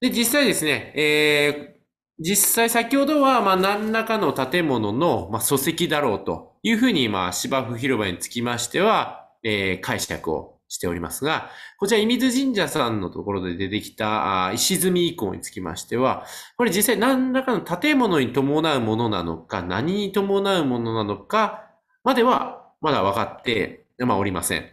で、実際ですね、えー、実際先ほどは、まあ、何らかの建物の、まあ、礎石だろうというふうに、まあ、芝生広場につきましては、えー、解釈をしておりますが、こちら、伊水神社さんのところで出てきた、石積み遺構につきましては、これ実際何らかの建物に伴うものなのか、何に伴うものなのか、までは、まだ分かって、まあ、おりません。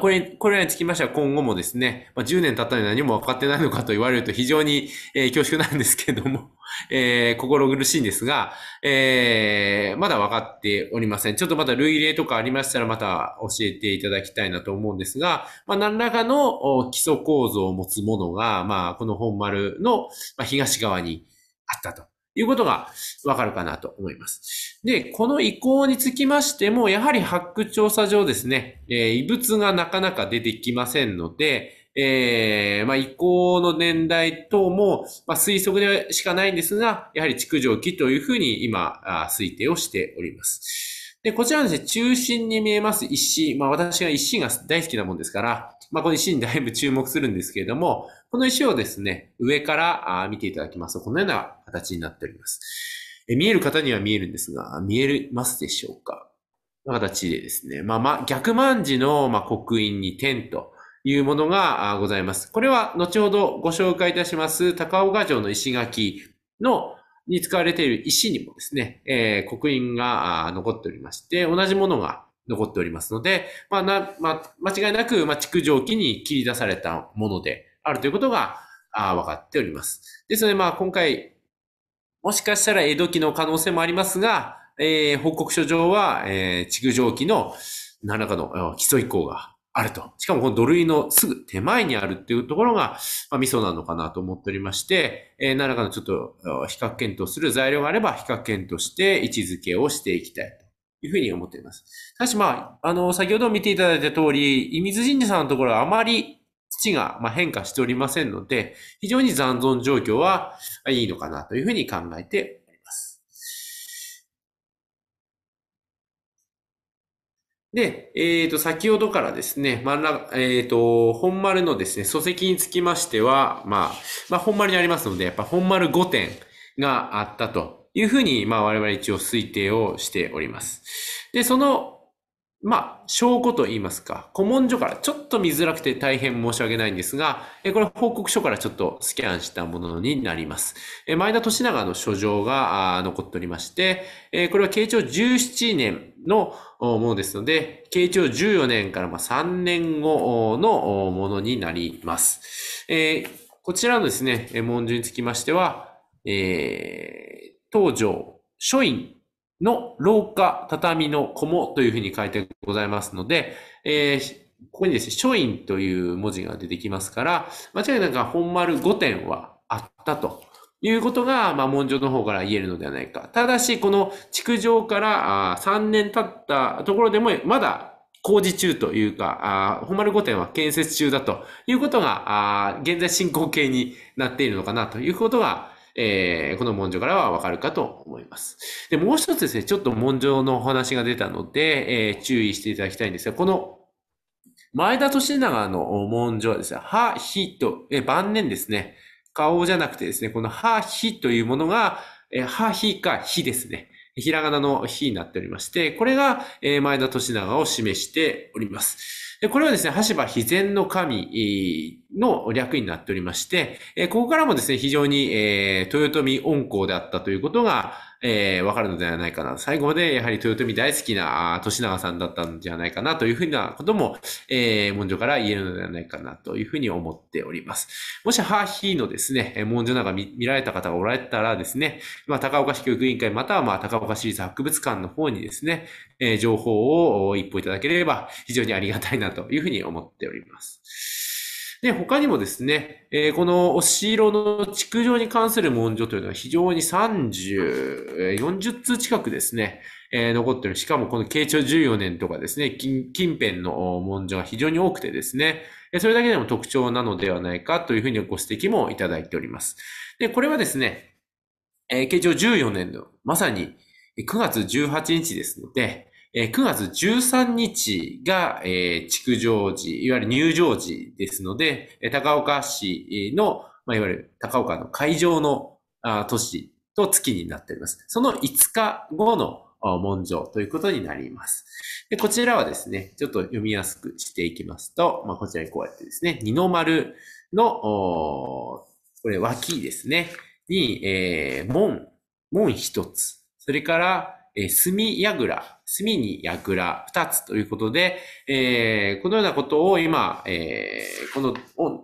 これ、これらにつきましては今後もですね、まあ、10年経ったのに何も分かってないのかと言われると非常に、えー、恐縮なんですけどもえー、心苦しいんですが、えー、まだ分かっておりません。ちょっとまた類例とかありましたらまた教えていただきたいなと思うんですが、まあ、何らかの基礎構造を持つものが、まあ、この本丸の東側にあったと。いうことがわかるかなと思います。で、この移行につきましても、やはり発掘調査上ですね、えー、異物がなかなか出てきませんので、ええー、まあ、移行の年代等も、まあ、推測でしかないんですが、やはり築城期というふうに今、あ推定をしております。で、こちらですね、中心に見えます石。まあ、私が石が大好きなもんですから、まあ、この石にだいぶ注目するんですけれども、この石をですね、上から見ていただきますと、このような形になっております。え見える方には見えるんですが、見えますでしょうか形でですね、まあ、ま、逆万字の、まあ、刻印に点と、いうものがございます。これは後ほどご紹介いたします高岡城の石垣のに使われている石にもですね、えー、刻印が残っておりまして、同じものが残っておりますので、まあ、な、まあ、間違いなく、まあ、築城期に切り出されたものであるということが、あ分かっております。ですので、まあ、今回、もしかしたら江戸期の可能性もありますが、えー、報告書上は、えー、築城期の何らかの基礎以降があると。しかもこの土塁のすぐ手前にあるっていうところが、まあ、味噌なのかなと思っておりまして、えー、何らかのちょっと比較検討する材料があれば、比較検討して位置づけをしていきたいというふうに思っています。ただしまあ、あの、先ほど見ていただいた通り、伊水神社さんのところはあまり土が変化しておりませんので、非常に残存状況はいいのかなというふうに考えてで、えっ、ー、と、先ほどからですね、まえっ、ー、と、本丸のですね、礎石につきましては、まあ、まあ、本丸にありますので、やっぱ本丸5点があったというふうに、まあ、我々一応推定をしております。で、その、まあ、証拠と言いますか、古文書からちょっと見づらくて大変申し訳ないんですが、これ報告書からちょっとスキャンしたものになります。前田利長の書状が残っておりまして、これは慶長17年のものですので、慶長14年から3年後のものになります。こちらのですね、文書につきましては、えー、東条書院の廊下、畳の小もというふうに書いてございますので、えー、ここにですね、書院という文字が出てきますから、間違いなく本丸5点はあったということが、まあ、文書の方から言えるのではないか。ただし、この築城から3年経ったところでも、まだ工事中というか、あ本丸御殿は建設中だということが、あ現在進行形になっているのかなということが、えー、この文書からはわかるかと思います。で、もう一つですね、ちょっと文書のお話が出たので、えー、注意していただきたいんですが、この前田利長の文書はですね、は、ひと、えー、晩年ですね、顔じゃなくてですね、このは、ひというものが、えー、は、ひか、ひですね。ひらがなのひになっておりまして、これが前田利長を示しております。でこれはですね、羽柴肥前の神の略になっておりまして、ここからもですね、非常に、えー、豊臣恩公であったということが、えー、わかるのではないかな。最後までやはり豊臣大好きなあ、年長さんだったんじゃないかなというふうなことも、えー、文書から言えるのではないかなというふうに思っております。もしハーヒーのですね、文書長見見られた方がおられたらですね、まあ、高岡市教育委員会またはまあ高岡市立博物館の方にですね、えー、情報を一歩いただければ非常にありがたいなというふうに思っております。で、他にもですね、えー、このお城の築城に関する文書というのは非常に30、40通近くですね、えー、残ってる。しかもこの慶長14年とかですね、近近辺の文書が非常に多くてですね、それだけでも特徴なのではないかというふうにご指摘もいただいております。で、これはですね、えー、慶長14年の、まさに9月18日ですので、9月13日が、えー、築城時、いわゆる入城時ですので、高岡市の、まあ、いわゆる高岡の会場のあ都市と月になっております。その5日後の文書ということになります。でこちらはですね、ちょっと読みやすくしていきますと、まあ、こちらにこうやってですね、二の丸の、これ脇ですね、に、えー、門、門一つ、それから、えー、墨やぐら、墨にやぐら二つということで、えー、このようなことを今、えー、この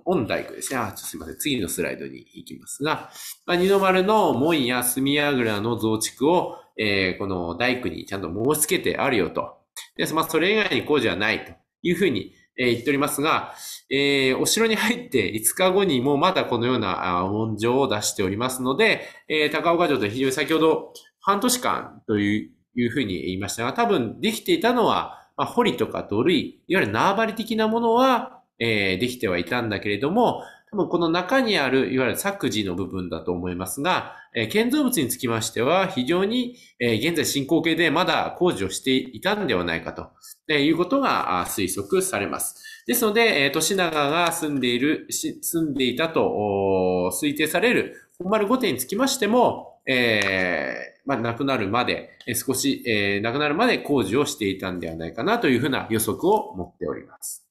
音大工ですね。あ、すいません。次のスライドに行きますが、まあ、二の丸の門や墨やぐらの増築を、えー、この大工にちゃんと申し付けてあるよと。です。まあ、それ以外に工事はないというふうに、えー、言っておりますが、えー、お城に入って5日後にもまだこのような文書を出しておりますので、えー、高岡城と非常に先ほど、半年間というふうに言いましたが、多分できていたのは、まあ、堀とか土塁、いわゆる縄張り的なものは、えー、できてはいたんだけれども、多分この中にある、いわゆる作事の部分だと思いますが、えー、建造物につきましては、非常に、えー、現在進行形でまだ工事をしていたんではないかと、えいうことが推測されます。ですので、えー、長が住んでいる、住んでいたと推定される本丸御殿につきましても、えまあ、亡くなるまで、え少し、えー、亡くなるまで工事をしていたんではないかなというふうな予測を持っております。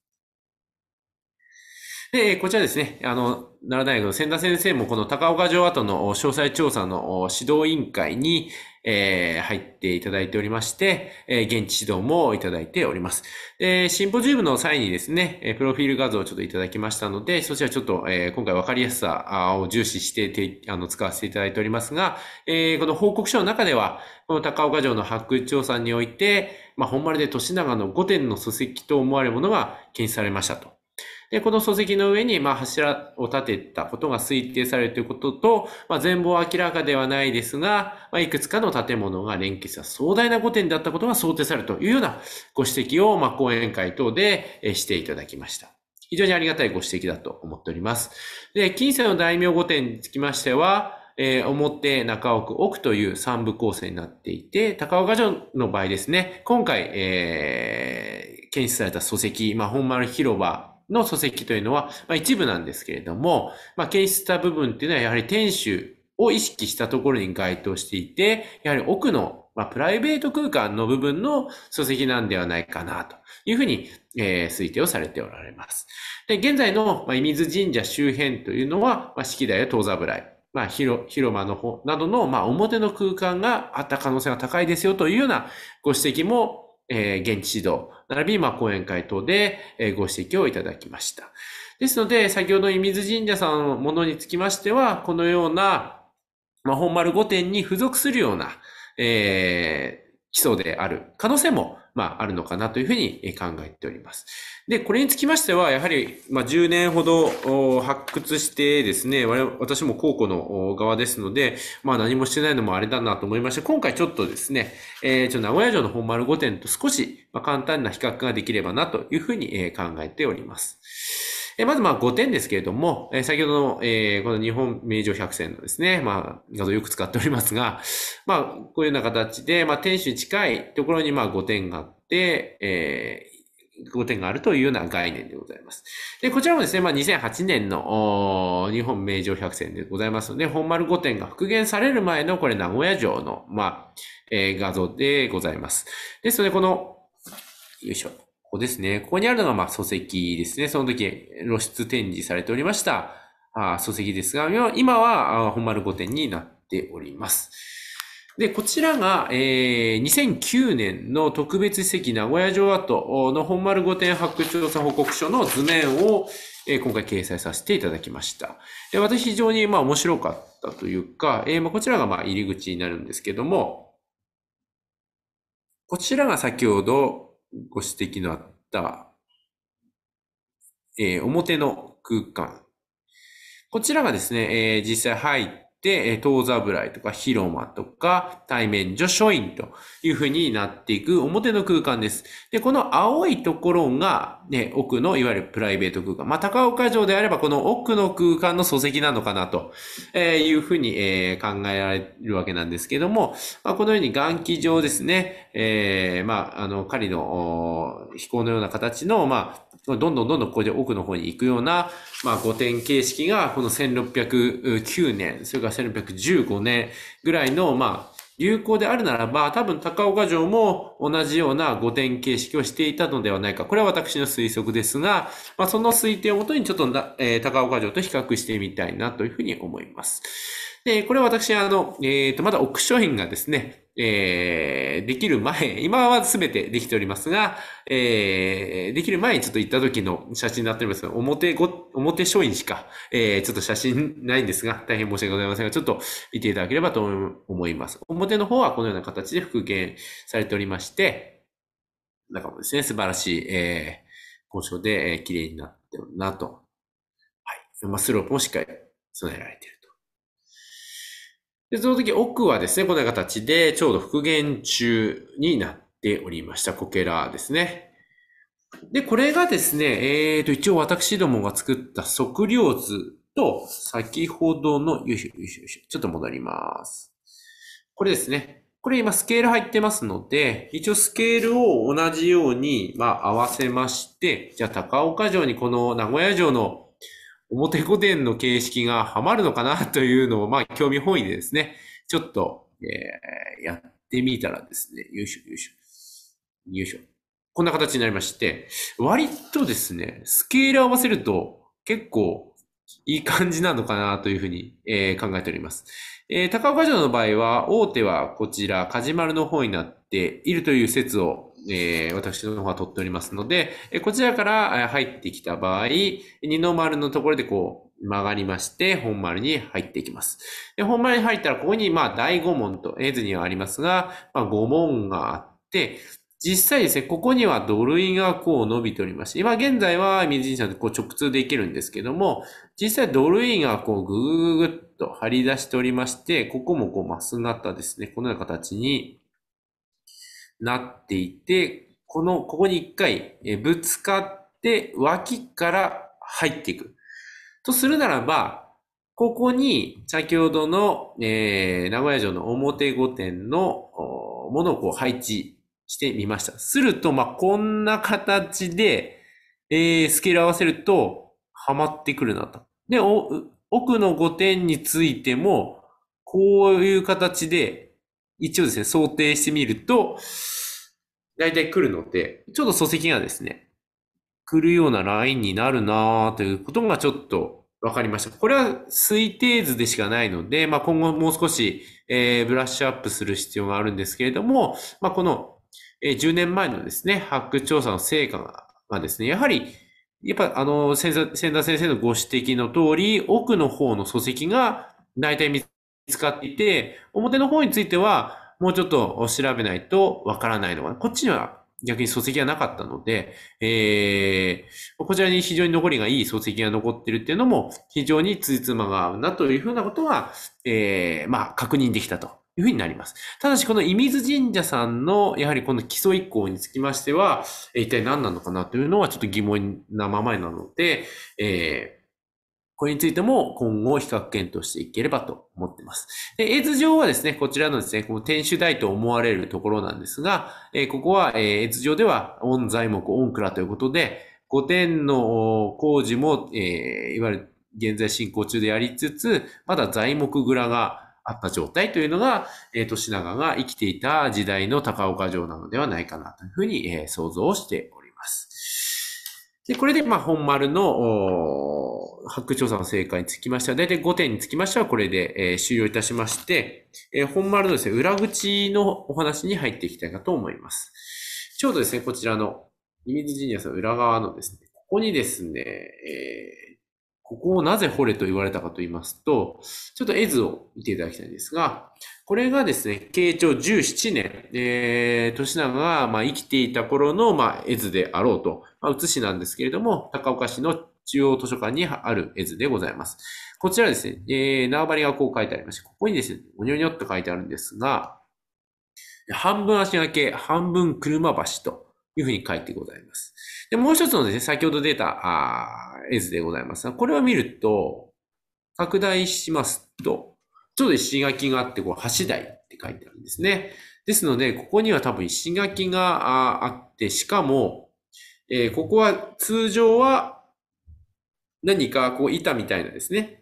で、こちらですね、あの、奈良大学の千田先生もこの高岡城跡の詳細調査の指導委員会に、えー、入っていただいておりまして、えー、現地指導もいただいております。で、シンポジウムの際にですね、えプロフィール画像をちょっといただきましたので、そちらちょっと、えー、今回分かりやすさを重視しててあの使わせていただいておりますが、えこの報告書の中では、この高岡城の発掘調査において、まあ、本丸で年長の5点の礎石と思われるものが検出されましたと。で、この礎石の上に、まあ、柱を立てたことが推定されるということと、まあ、全貌は明らかではないですが、まあ、いくつかの建物が連結した壮大な御殿であったことが想定されるというようなご指摘を、まあ、講演会等でしていただきました。非常にありがたいご指摘だと思っております。で、近世の大名御殿につきましては、えー、表、中奥、奥という三部構成になっていて、高岡城の場合ですね、今回、えー、検出された礎石、まあ、本丸広場の礎石というのは、まあ、一部なんですけれども、まあ、検出した部分っていうのはやはり天守を意識したところに該当していて、やはり奥の、まあ、プライベート空間の部分の礎石なんではないかなというふうに、えー、推定をされておられます。で、現在の、まあ、伊水神社周辺というのは、まあ、式台や東座来、まあ、広間の方などの、まあ、表の空間があった可能性が高いですよというようなご指摘もえー、現地指導、並び、まあ、講演会等で、えー、ご指摘をいただきました。ですので、先ほどの水神社さんのものにつきましては、このような、まあ、本丸5点に付属するような、えー、基礎である可能性も、まあ、あるのかなというふうに考えております。で、これにつきましては、やはり、まあ、10年ほど発掘してですね、私も高校の側ですので、まあ、何もしてないのもあれだなと思いまして、今回ちょっとですね、えー、ちょ名古屋城の本丸御殿と少し、まあ、簡単な比較ができればなというふうに考えております。えまずまあ5点ですけれども、え先ほどの、えこの日本名城百選のですね、まあ、画像よく使っておりますが、まあ、こういうような形で、まあ、天守に近いところにまあ5点があって、えー5点があるというような概念でございます。で、こちらもですね、まあ、2008年の日本名城百選でございますので、本丸5点が復元される前のこれ名古屋城の、まあ、えー、画像でございます。ですので、この、よいしょ。ここですね。ここにあるのが、まあ、礎石ですね。その時、露出展示されておりました、あ礎石ですが、今は、本丸御殿になっております。で、こちらが、えー、2009年の特別史跡名古屋城跡の本丸御殿発掘調査報告書の図面を、えー、今回掲載させていただきました。で私非常に、まあ、面白かったというか、えー、まあ、こちらが、まあ、入り口になるんですけども、こちらが先ほど、ご指摘のあった、えー、表の空間。こちらがですね、えー、実際入っで、遠侍とか広間とか対面所書院というふうになっていく表の空間です。で、この青いところが、ね、奥のいわゆるプライベート空間。まあ、高岡城であればこの奥の空間の礎石なのかなというふうに考えられるわけなんですけども、まあ、このように眼気状ですね、えー、まあ、あの、狩りの飛行のような形の、まあ、どんどんどんどんここで奥の方に行くような、まあ、5点形式が、この1609年、それから1615年ぐらいの、まあ、有効であるならば、多分高岡城も同じような5点形式をしていたのではないか。これは私の推測ですが、まあ、その推定をもとにちょっと、えー、高岡城と比較してみたいなというふうに思います。で、これは私、あの、えっ、ー、と、まだ奥書院がですね、えー、できる前、今は全てできておりますが、えー、できる前にちょっと行った時の写真になっておりますが、表ご、表書院しか、えー、ちょっと写真ないんですが、大変申し訳ございませんが、ちょっと見ていただければと思います。表の方はこのような形で復元されておりまして、中もですね、素晴らしい、えー、交渉で、えー、綺麗になってるなと。はい。まスロープもしっかり備えられている。で、その時奥はですね、こんな形でちょうど復元中になっておりました。ケラーですね。で、これがですね、えーと、一応私どもが作った測量図と、先ほどの、よいしょよいしょよいしょ、ちょっと戻ります。これですね。これ今スケール入ってますので、一応スケールを同じように、まあ、合わせまして、じゃあ高岡城にこの名古屋城の表古典の形式がハマるのかなというのを、まあ、興味本位でですね、ちょっと、えー、やってみたらですね、よいしょ、よいしょ、よいしょ。こんな形になりまして、割とですね、スケール合わせると結構いい感じなのかなというふうに、えー、考えております。えー、高岡城の場合は、大手はこちら、梶丸の方になっているという説を、えー、私の方は取っておりますので、えこちらから入ってきた場合、二の丸のところでこう、曲がりまして、本丸に入っていきます。で本丸に入ったら、ここに、まあ、第五問と、絵図にはありますが、まあ、五問があって、実際ですね、ここには土塁がこう伸びておりまして、今現在は水神社でこう直通できるんですけども、実際土塁がこうぐぐぐっと張り出しておりまして、ここもこうマス型ですね、このような形になっていて、この、ここに一回、ぶつかって脇から入っていく。とするならば、ここに先ほどの、えー、名古屋城の表御殿のものをこう配置してみました。すると、まあ、こんな形で、えー、スケール合わせると、はまってくるなと。で、奥の御点についても、こういう形で一応ですね、想定してみると、だいたい来るので、ちょっと礎石がですね、来るようなラインになるなということがちょっと分かりました。これは推定図でしかないので、まあ、今後もう少し、えー、ブラッシュアップする必要があるんですけれども、まあ、この、えー、10年前のですね、発掘調査の成果が、まあ、ですね、やはり、やっぱあの、先田先生のご指摘の通り、奥の方の礎石が大体見つ使っていて、表の方については、もうちょっと調べないとわからないのが、こっちには逆に礎石がなかったので、えー、こちらに非常に残りがいい礎石が残ってるっていうのも、非常についつまが合うなというふうなことは、えー、まあ、確認できたというふうになります。ただし、この伊水神社さんの、やはりこの基礎一行につきましては、一体何なのかなというのはちょっと疑問なままなので、えーこれについても今後比較検討していければと思っています。で、絵図上はですね、こちらのですね、この天守台と思われるところなんですが、えー、ここは、えー、絵図上では、御材木、御蔵ということで、御殿の工事も、えー、いわゆる現在進行中でやりつつ、まだ材木蔵があった状態というのが、えー、と、が生きていた時代の高岡城なのではないかなというふうに、えー、想像をしております。で、これで、ま本丸の、発掘調査の成果につきましては、大体5点につきましては、これで、えー、終了いたしまして、えー、本丸のですね、裏口のお話に入っていきたいかと思います。ちょうどですね、こちらの、イメージジニアスの裏側のですね、ここにですね、えー、ここをなぜ掘れと言われたかと言いますと、ちょっと絵図を見ていただきたいんですが、これがですね、慶長17年、えー、年長が、まあ、生きていた頃の、まあ、絵図であろうと、まあ、写しなんですけれども、高岡市の中央図書館にある絵図でございます。こちらですね、えー、縄張りがこう書いてありまして、ここにですね、おにょにょっと書いてあるんですが、半分足掛け、半分車橋というふうに書いてございます。で、もう一つのですね、先ほど出た、あ絵図でございますが、これを見ると、拡大しますと、ちょうど石垣があって、こう、橋台って書いてあるんですね。ですので、ここには多分石垣があって、しかも、えー、ここは通常は何かこう板みたいなですね、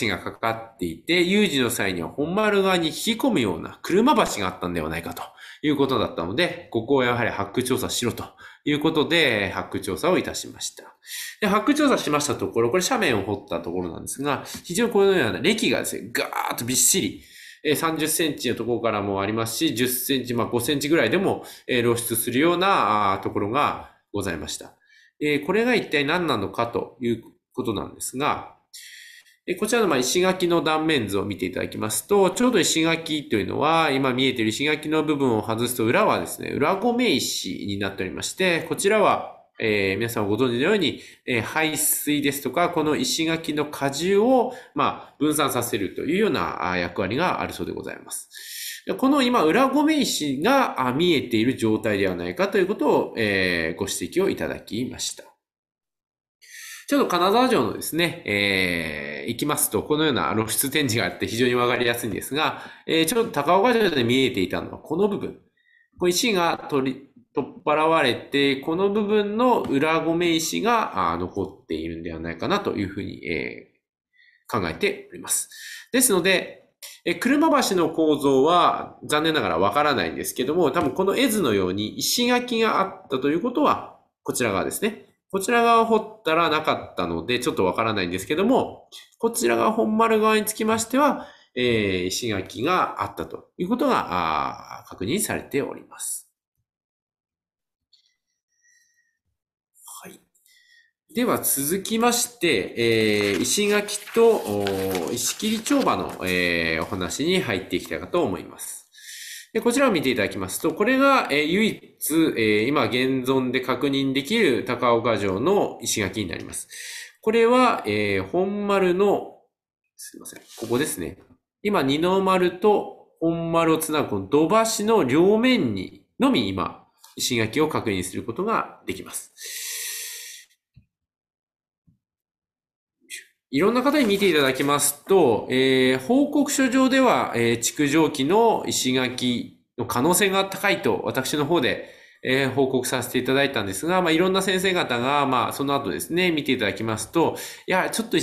橋がかかっていて、有事の際には本丸側に引き込むような車橋があったんではないかということだったので、ここをやはり発掘調査しろということで、発掘調査をいたしました。で発掘調査しましたところ、これ斜面を掘ったところなんですが、非常にこのような歴がですね、ガーッとびっしり、30センチのところからもありますし、10センチ、まあ5センチぐらいでも露出するようなところがございました。これが一体何なのかということなんですが、こちらのま石垣の断面図を見ていただきますと、ちょうど石垣というのは、今見えている石垣の部分を外すと裏はですね、裏米石になっておりまして、こちらは、えー、皆さんご存知のように、えー、排水ですとか、この石垣の果汁を、ま分散させるというような役割があるそうでございます。この今、裏米石が見えている状態ではないかということを、えー、ご指摘をいただきました。ちょっと金沢城のですね、えー、行きますと、このような露出展示があって非常にわかりやすいんですが、えー、ちょっと高岡城で見えていたのはこの部分。これ石が取り、取っ払われて、この部分の裏米石が残っているんではないかなというふうに、えー、考えております。ですので、え車橋の構造は残念ながらわからないんですけども、多分この絵図のように石垣があったということは、こちら側ですね。こちら側を掘ったらなかったので、ちょっとわからないんですけども、こちら側本丸側につきましては、えー、石垣があったということが確認されております。はい。では続きまして、えー、石垣と石切帳場の、えー、お話に入っていきたいかと思います。で、こちらを見ていただきますと、これが、え唯一、え今現存で確認できる高岡城の石垣になります。これは、え本丸の、すいません、ここですね。今、二の丸と本丸をつなぐこの土橋の両面にのみ今、石垣を確認することができます。いろんな方に見ていただきますと、えー、報告書上では、えー、築城期の石垣の可能性が高いと、私の方で、えー、報告させていただいたんですが、まあ、いろんな先生方が、まあ、その後ですね、見ていただきますと、いや、ちょっと、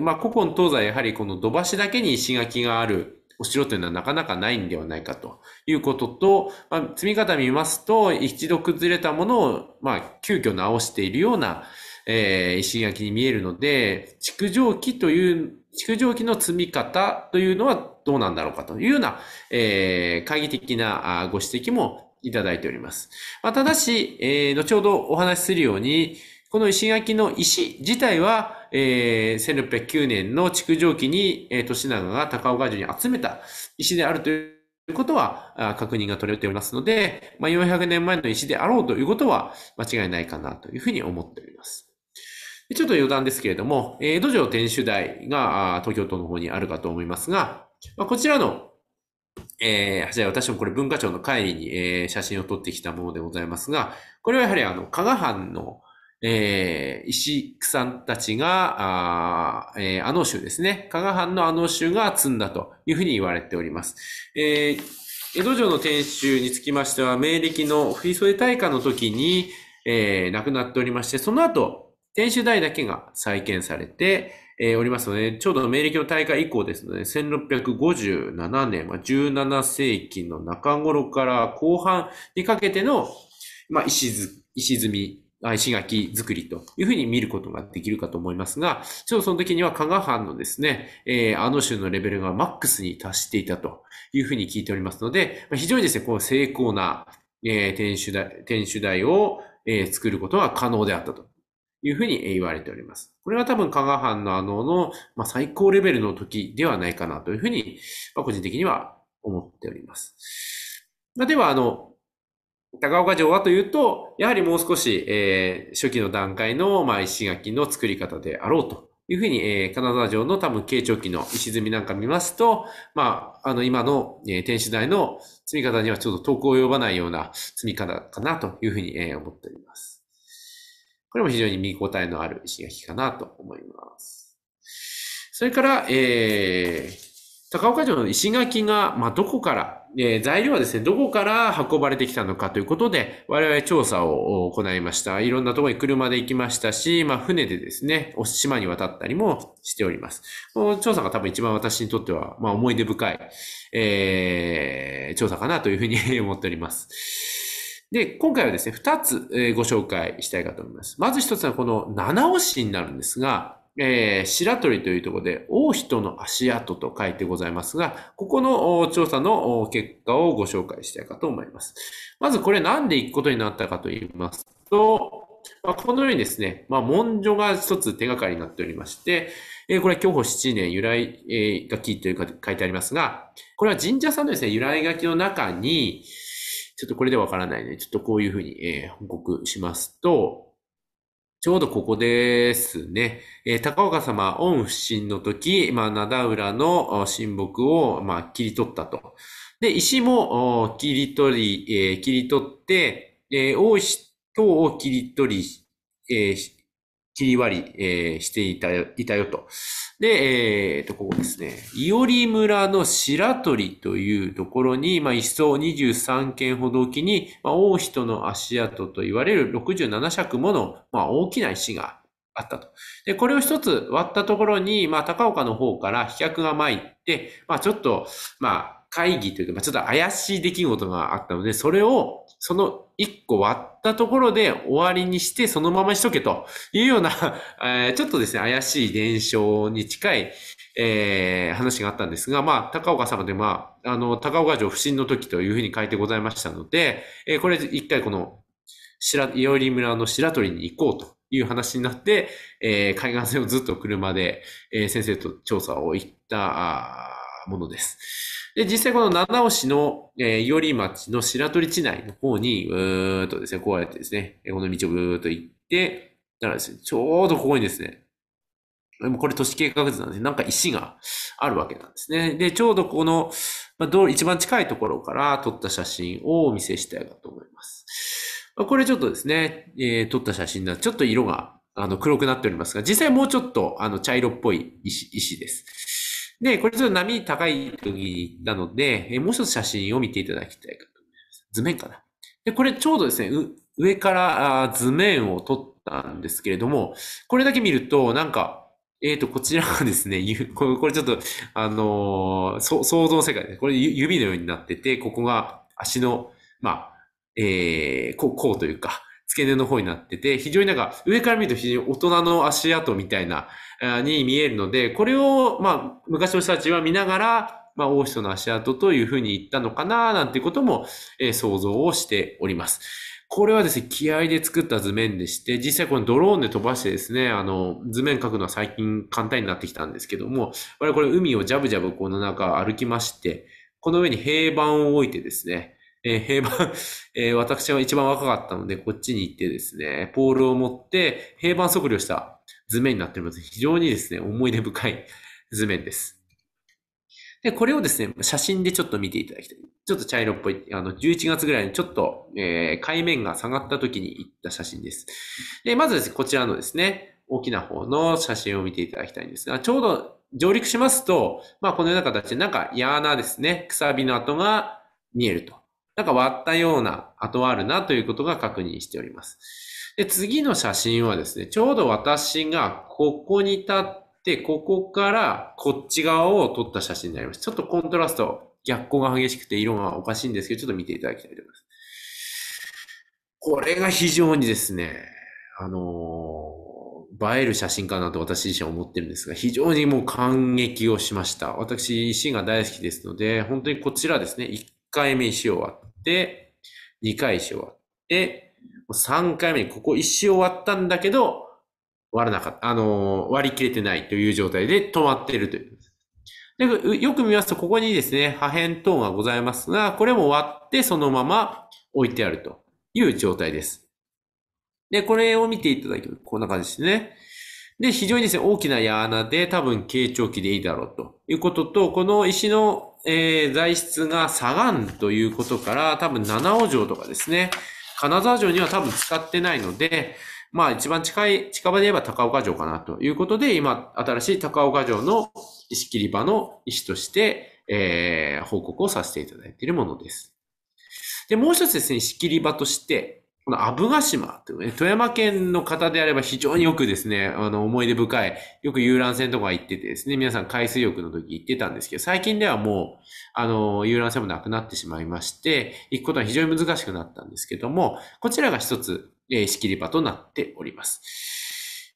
まあ、古今東西、やはりこの土橋だけに石垣があるお城というのはなかなかないんではないかということと、まあ、積み方見ますと、一度崩れたものを、まあ、急遽直しているような、えー、石垣に見えるので、築城期という、築城期の積み方というのはどうなんだろうかというような、えー、会議的なご指摘もいただいております。まあ、ただし、えー、後ほどお話しするように、この石垣の石自体は、えー、1609年の築城期に、えー、長が高岡城に集めた石であるということは確認が取れておりますので、まあ、400年前の石であろうということは間違いないかなというふうに思っております。ちょっと余談ですけれども、江戸城天守台が東京都の方にあるかと思いますが、まあ、こちらの、えー、じゃあ私もこれ文化庁の会議に、えー、写真を撮ってきたものでございますが、これはやはりあの、加賀藩の、えー、石工さんたちが、あ、えー、あの州ですね。加賀藩のあの州が積んだというふうに言われております。えー、江戸城の天守につきましては、明暦の振袖大火の時に、えー、亡くなっておりまして、その後、天守台だけが再建されて、えー、おりますので、ちょうど明暦の大会以降ですので、1657年、まあ、17世紀の中頃から後半にかけての、まあ、石積み、石垣作りというふうに見ることができるかと思いますが、ちょうどその時には加賀藩のですね、えー、あの州のレベルがマックスに達していたというふうに聞いておりますので、まあ、非常にですね、こう精巧な、えー、天守台、天守台を、えー、作ることが可能であったというふうに言われております。これが多分加賀藩のあのの、まあ、最高レベルの時ではないかなというふうに、まあ、個人的には思っております。まあ、では、あの、高岡城はというと、やはりもう少し、えー、初期の段階の、まあ、石垣の作り方であろうというふうに、えー、金沢城の多分、慶長期の石積みなんか見ますと、まあ、あの、今の、えー、天守台の積み方にはちょっと遠く及ばないような積み方かなというふうに、えー、思っております。これも非常に見応えのある石垣かなと思います。それから、えー、高岡城の石垣が、まあ、どこから、えー、材料はですね、どこから運ばれてきたのかということで、我々調査を行いました。いろんなところに車で行きましたし、まあ、船でですね、島に渡ったりもしております。この調査が多分一番私にとっては、まあ、思い出深い、えー、調査かなというふうに 思っております。で、今回はですね、2つ、えご紹介したいかと思います。まず1つはこの七尾市になるんですが、えー、白鳥というところで、王人の足跡と書いてございますが、ここの調査の結果をご紹介したいかと思います。まずこれなんで行くことになったかと言いますと、まあ、このようにですね、まあ、文書が一つ手がかりになっておりまして、えー、これ、競歩7年由来、え書きというか書いてありますが、これは神社さんのですね、由来書きの中に、ちょっとこれでわからないの、ね、で、ちょっとこういうふうに、えー、報告しますと、ちょうどここですね。えー、高岡様、恩不信の時、まあ、灘浦の親木を、まあ、切り取ったと。で、石も切り取り、えー、切り取って、えー、大石等を切り取り、えー、切り割り、えー、していたいたよと。で、えっ、ー、と、ここですね。いおり村の白鳥というところに、まあ、一層23軒ほど置きに、まあ、王人の足跡と言われる67尺もの、まあ、大きな石があったと。で、これを一つ割ったところに、まあ、高岡の方から飛脚が参って、まあ、ちょっと、まあ、会議というか、まあ、ちょっと怪しい出来事があったので、それを、その1個割ったところで終わりにして、そのまましとけというような えちょっとですね、怪しい伝承に近い、えー、話があったんですが、まあ、高岡様で、まあ、あの、高岡城不審の時というふうに書いてございましたので、えー、これ一回この、白、いおり村の白鳥に行こうという話になって、えー、海岸線をずっと車で、えー、先生と調査を行った、ものです。で、実際この七尾市の、えー、町の白鳥地内の方に、うーっとですね、こうやってですね、この道をぐーっと行って、だからですね、ちょうどここにですね、でもこれ都市計画図なんで、なんか石があるわけなんですね。で、ちょうどこの、まあ、道一番近いところから撮った写真をお見せしたいなと思います。まあ、これちょっとですね、えー、撮った写真なんで、ちょっと色があの黒くなっておりますが、実際もうちょっとあの茶色っぽい石石です。で、これちょっと波高い時なので、えもう一つ写真を見ていただきたいかと思います。図面かな。で、これちょうどですね、上から図面を撮ったんですけれども、これだけ見ると、なんか、えっ、ー、と、こちらがですね、これちょっと、あのー、想像の世界で、これ指のようになってて、ここが足の、まあ、えー、こう、こうというか、付け根の方になってて、非常になんか上から見ると非常に大人の足跡みたいな、に見えるので、これを、まあ、昔の人たちは見ながら、まあ、王子の足跡というふうに言ったのかな、なんていうことも、えー、想像をしております。これはですね、気合で作った図面でして、実際このドローンで飛ばしてですね、あの、図面描くのは最近簡単になってきたんですけども、我々これ海をジャブジャブこの中歩きまして、この上に平板を置いてですね、えー、平板、えー、私は一番若かったので、こっちに行ってですね、ポールを持って平板測量した図面になっております。非常にですね、思い出深い図面です。で、これをですね、写真でちょっと見ていただきたい。ちょっと茶色っぽい、あの、11月ぐらいにちょっと、えー、海面が下がった時に行った写真です。で、まずですね、こちらのですね、大きな方の写真を見ていただきたいんですが、ちょうど上陸しますと、まあ、このような形で、なんか嫌なですね、くさびの跡が見えると。なんか割ったような跡はあるなということが確認しております。で、次の写真はですね、ちょうど私がここに立って、ここからこっち側を撮った写真になります。ちょっとコントラスト、逆光が激しくて色がおかしいんですけど、ちょっと見ていただきたいと思います。これが非常にですね、あの映える写真かなと私自身思ってるんですが、非常にもう感激をしました。私、石が大好きですので、本当にこちらですね、回目石終わって、2回し終わって、3回目にここ1周終わったんだけど、割らなかった、あのー、割り切れてないという状態で止まっているという。で、よく見ますと、ここにですね、破片等がございますが、これも割ってそのまま置いてあるという状態です。で、これを見ていただくと、こんな感じですね。で、非常にですね、大きな矢穴で多分傾聴期でいいだろうということと、この石の、えー、材質が砂岩ということから、多分七尾城とかですね、金沢城には多分使ってないので、まあ一番近い、近場で言えば高岡城かなということで、今、新しい高岡城の石切り場の石として、えー、報告をさせていただいているものです。で、もう一つですね、石切り場として、このアブヶ島という、ね、富山県の方であれば非常によくですね、あの、思い出深い、よく遊覧船とか行っててですね、皆さん海水浴の時行ってたんですけど、最近ではもう、あの、遊覧船もなくなってしまいまして、行くことは非常に難しくなったんですけども、こちらが一つ、えー、仕切り場となっております。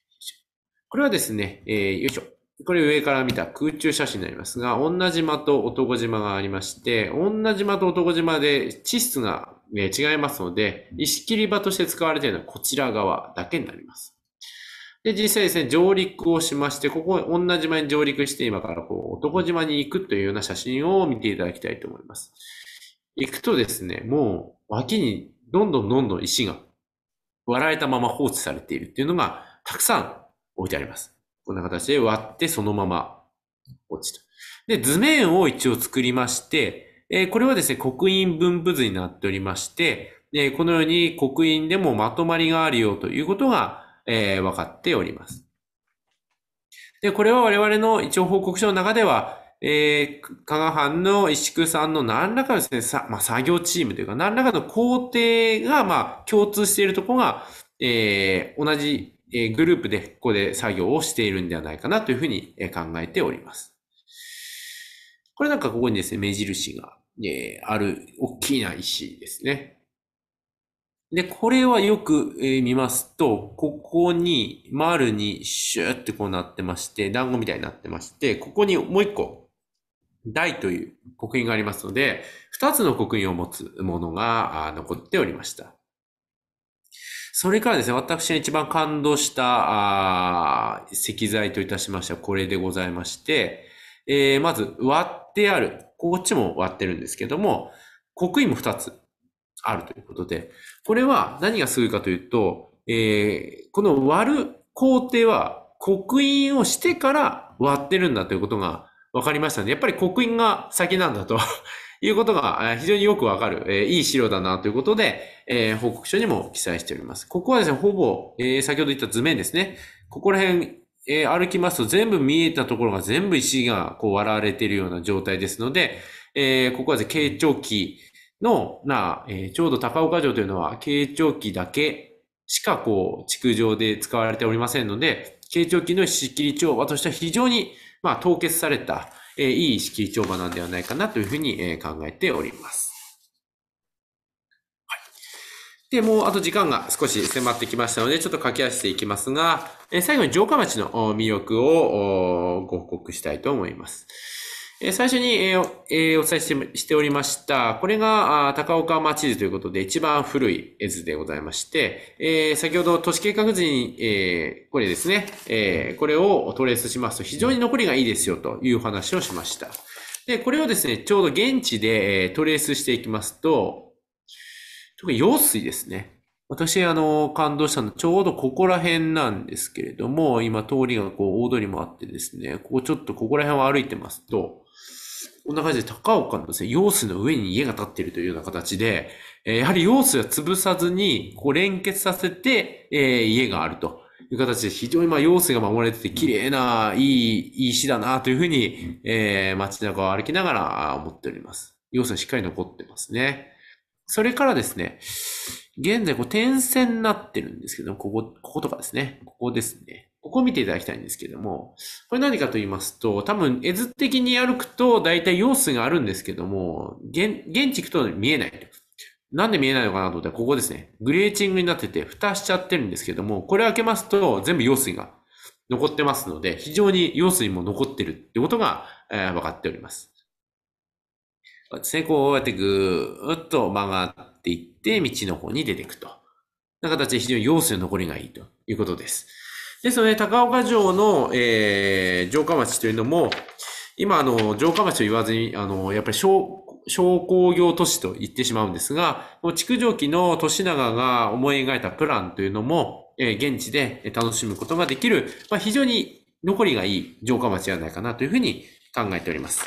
これはですね、えー、よいしょ。これ上から見た空中写真になりますが、女島と男島がありまして、女島と男島で地質がね違いますので、石切り場として使われているのはこちら側だけになります。で、実際ですね、上陸をしまして、ここ、同じ場に上陸して、今からこう、男島に行くというような写真を見ていただきたいと思います。行くとですね、もう、脇にどんどんどんどん石が割られたまま放置されているっていうのが、たくさん置いてあります。こんな形で割って、そのまま落ちた。で、図面を一応作りまして、えー、これはですね、刻印分布図になっておりまして、えー、このように刻印でもまとまりがあるよということが、えー、分かっております。で、これは我々の一応報告書の中では、えー、加賀藩の石区さんの何らかのですね、さまあ、作業チームというか、何らかの工程が、まあ、共通しているところが、えー、同じ、えグループで、ここで作業をしているんではないかなというふうに考えております。これなんかここにですね、目印がえー、ある大きな石ですね。で、これはよく、え見ますと、ここに丸にシューってこうなってまして、団子みたいになってまして、ここにもう一個、大という刻印がありますので、二つの刻印を持つものが残っておりました。それからですね、私が一番感動した石材といたしましてはこれでございまして、えー、まず割ってあるこっちも割ってるんですけども、刻印も2つあるということで、これは何がすごいかというと、えー、この割る工程は刻印をしてから割ってるんだということが分かりましたので、やっぱり刻印が先なんだと いうことが非常によくわかる、えー、いい資料だなということで、えー、報告書にも記載しております。ここはですね、ほぼ、えー、先ほど言った図面ですね。ここら辺えー、歩きますと全部見えたところが全部石がこう割られているような状態ですので、えー、ここは慶長期の、な、えー、ちょうど高岡城というのは慶長期だけしかこう、築城で使われておりませんので、慶長期の石切り帳場としては非常に、まあ、凍結された、えー、いい石切り帳場なんではないかなというふうに、えー、考えております。で、もうあと時間が少し迫ってきましたので、ちょっと駆け足していきますが、え最後に城下町の魅力をご報告したいと思います。え最初に、えお伝えしておりました、これが高岡町図ということで一番古い絵図でございまして、え先ほど都市計画図に、えこれですね、えこれをトレースしますと非常に残りがいいですよという話をしました。で、これをですね、ちょうど現地でトレースしていきますと、特に用水ですね。私、あの、感動したの、ちょうどここら辺なんですけれども、今通りがこう、大通りもあってですね、ここちょっとここら辺を歩いてますと、こんな感じで高岡のですね、用水の上に家が建っているというような形で、えー、やはり用水は潰さずに、こう連結させて、えー、家があるという形で、非常にまあ、用水が守られてて、綺麗な、いい、いい石だなというふうに、えー、街中を歩きながら思っております。用水はしっかり残ってますね。それからですね、現在、こう、点線になってるんですけども、ここ、こことかですね。ここですね。ここ見ていただきたいんですけども、これ何かと言いますと、多分、絵図的に歩くと、大体様子があるんですけども、現、現地行くと見えない。なんで見えないのかなと思ったら、ここですね。グレーチングになってて、蓋しちゃってるんですけども、これ開けますと、全部用水が残ってますので、非常に用水も残ってるってことが、えー、分かっております。ですね、こうやってぐーっと曲がっていって、道の方に出ていくと。な形で非常に用水の残りがいいということです。ですので、高岡城の、えー、城下町というのも、今、あの、城下町と言わずに、あの、やっぱり商商工業都市と言ってしまうんですが、築城期の年長が思い描いたプランというのも、えー、現地で楽しむことができる、まあ、非常に残りがいい城下町ではないかなというふうに考えております。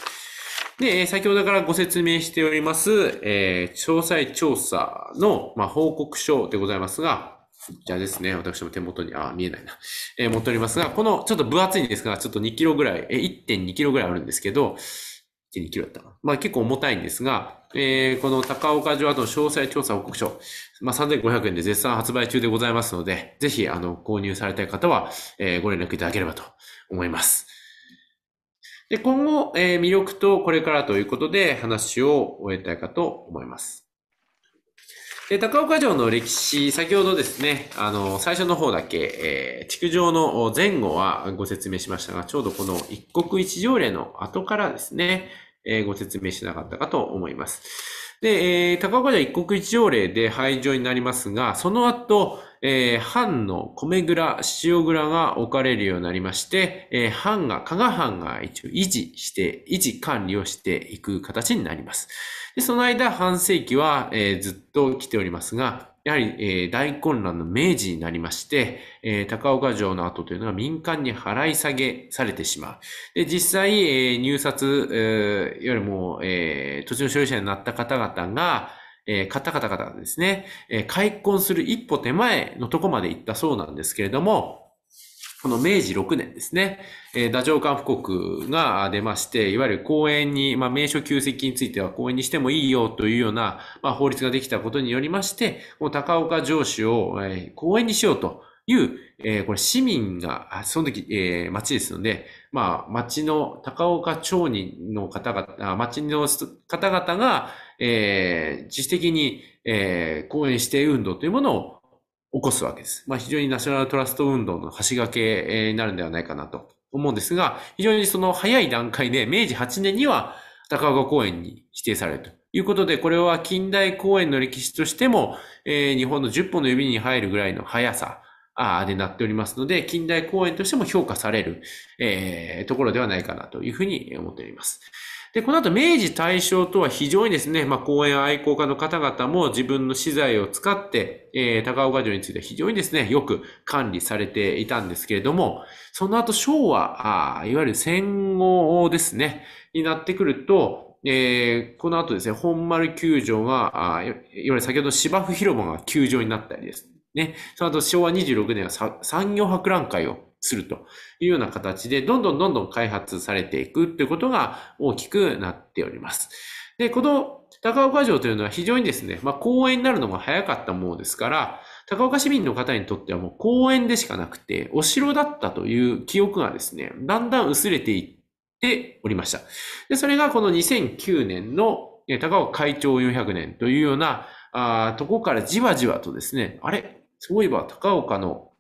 で、先ほどからご説明しております、えー、詳細調査の、まあ、報告書でございますが、じゃあですね、私も手元に、あ、見えないな。えー、持っておりますが、この、ちょっと分厚いんですが、ちょっと2キロぐらい、えー、1.2キロぐらいあるんですけど、1.2キロだったな。まあ結構重たいんですが、えー、この高岡城跡の詳細調査報告書、まあ、3500円で絶賛発売中でございますので、ぜひ、あの、購入されたい方は、えー、ご連絡いただければと思います。で、今後、えー、魅力とこれからということで話を終えたいかと思います。で、高岡城の歴史、先ほどですね、あの、最初の方だけ、えー、築城の前後はご説明しましたが、ちょうどこの一国一条例の後からですね、えー、ご説明しなかったかと思います。で、えー、高岡では一国一条例で廃場になりますが、その後、えー、藩の米蔵、塩蔵が置かれるようになりまして、えー、藩が、加賀藩が一応維持して、維持管理をしていく形になります。でその間、半世紀は、えー、ずっと来ておりますが、やはり、えー、大混乱の明治になりまして、えー、高岡城の跡というのは民間に払い下げされてしまう。で、実際、えー、入札、えー、よりも、えー、土地の所有者になった方々が、えー、方々がですね、えー、開墾する一歩手前のとこまで行ったそうなんですけれども、この明治6年ですね、えー、打上官布告が出まして、いわゆる公園に、まあ、名所旧跡については公園にしてもいいよというような、まあ、法律ができたことによりまして、この高岡城主を、えー、公園にしようという、えー、これ市民が、その時、えー、町ですので、まあ、町の高岡町人の方々、町の方々が、えー、自主的に、えー、講演指定運動というものを起こすわけです。まあ、非常にナショナルトラスト運動の橋掛けになるんではないかなと思うんですが、非常にその早い段階で、明治8年には高岡公園に指定されるということで、これは近代公園の歴史としても、えー、日本の10本の指に入るぐらいの速さ、あでなっておりますので、近代公園としても評価される、えー、ところではないかなというふうに思っております。で、この後明治大正とは非常にですね、まあ、公園愛好家の方々も自分の資材を使って、えー、高岡城については非常にですね、よく管理されていたんですけれども、その後昭和、あいわゆる戦後ですね、になってくると、えー、この後ですね、本丸球場が、あいわゆる先ほど芝生広場が球場になったりですね、その後昭和26年は産業博覧会をするというような形で、どんどんどんどん開発されていくということが大きくなっております。で、この高岡城というのは非常にですね、まあ、公園になるのが早かったものですから、高岡市民の方にとってはもう公園でしかなくて、お城だったという記憶がですね、だんだん薄れていっておりました。で、それがこの2009年の高岡会長400年というようなあとこからじわじわとですね、あれそういえば高岡の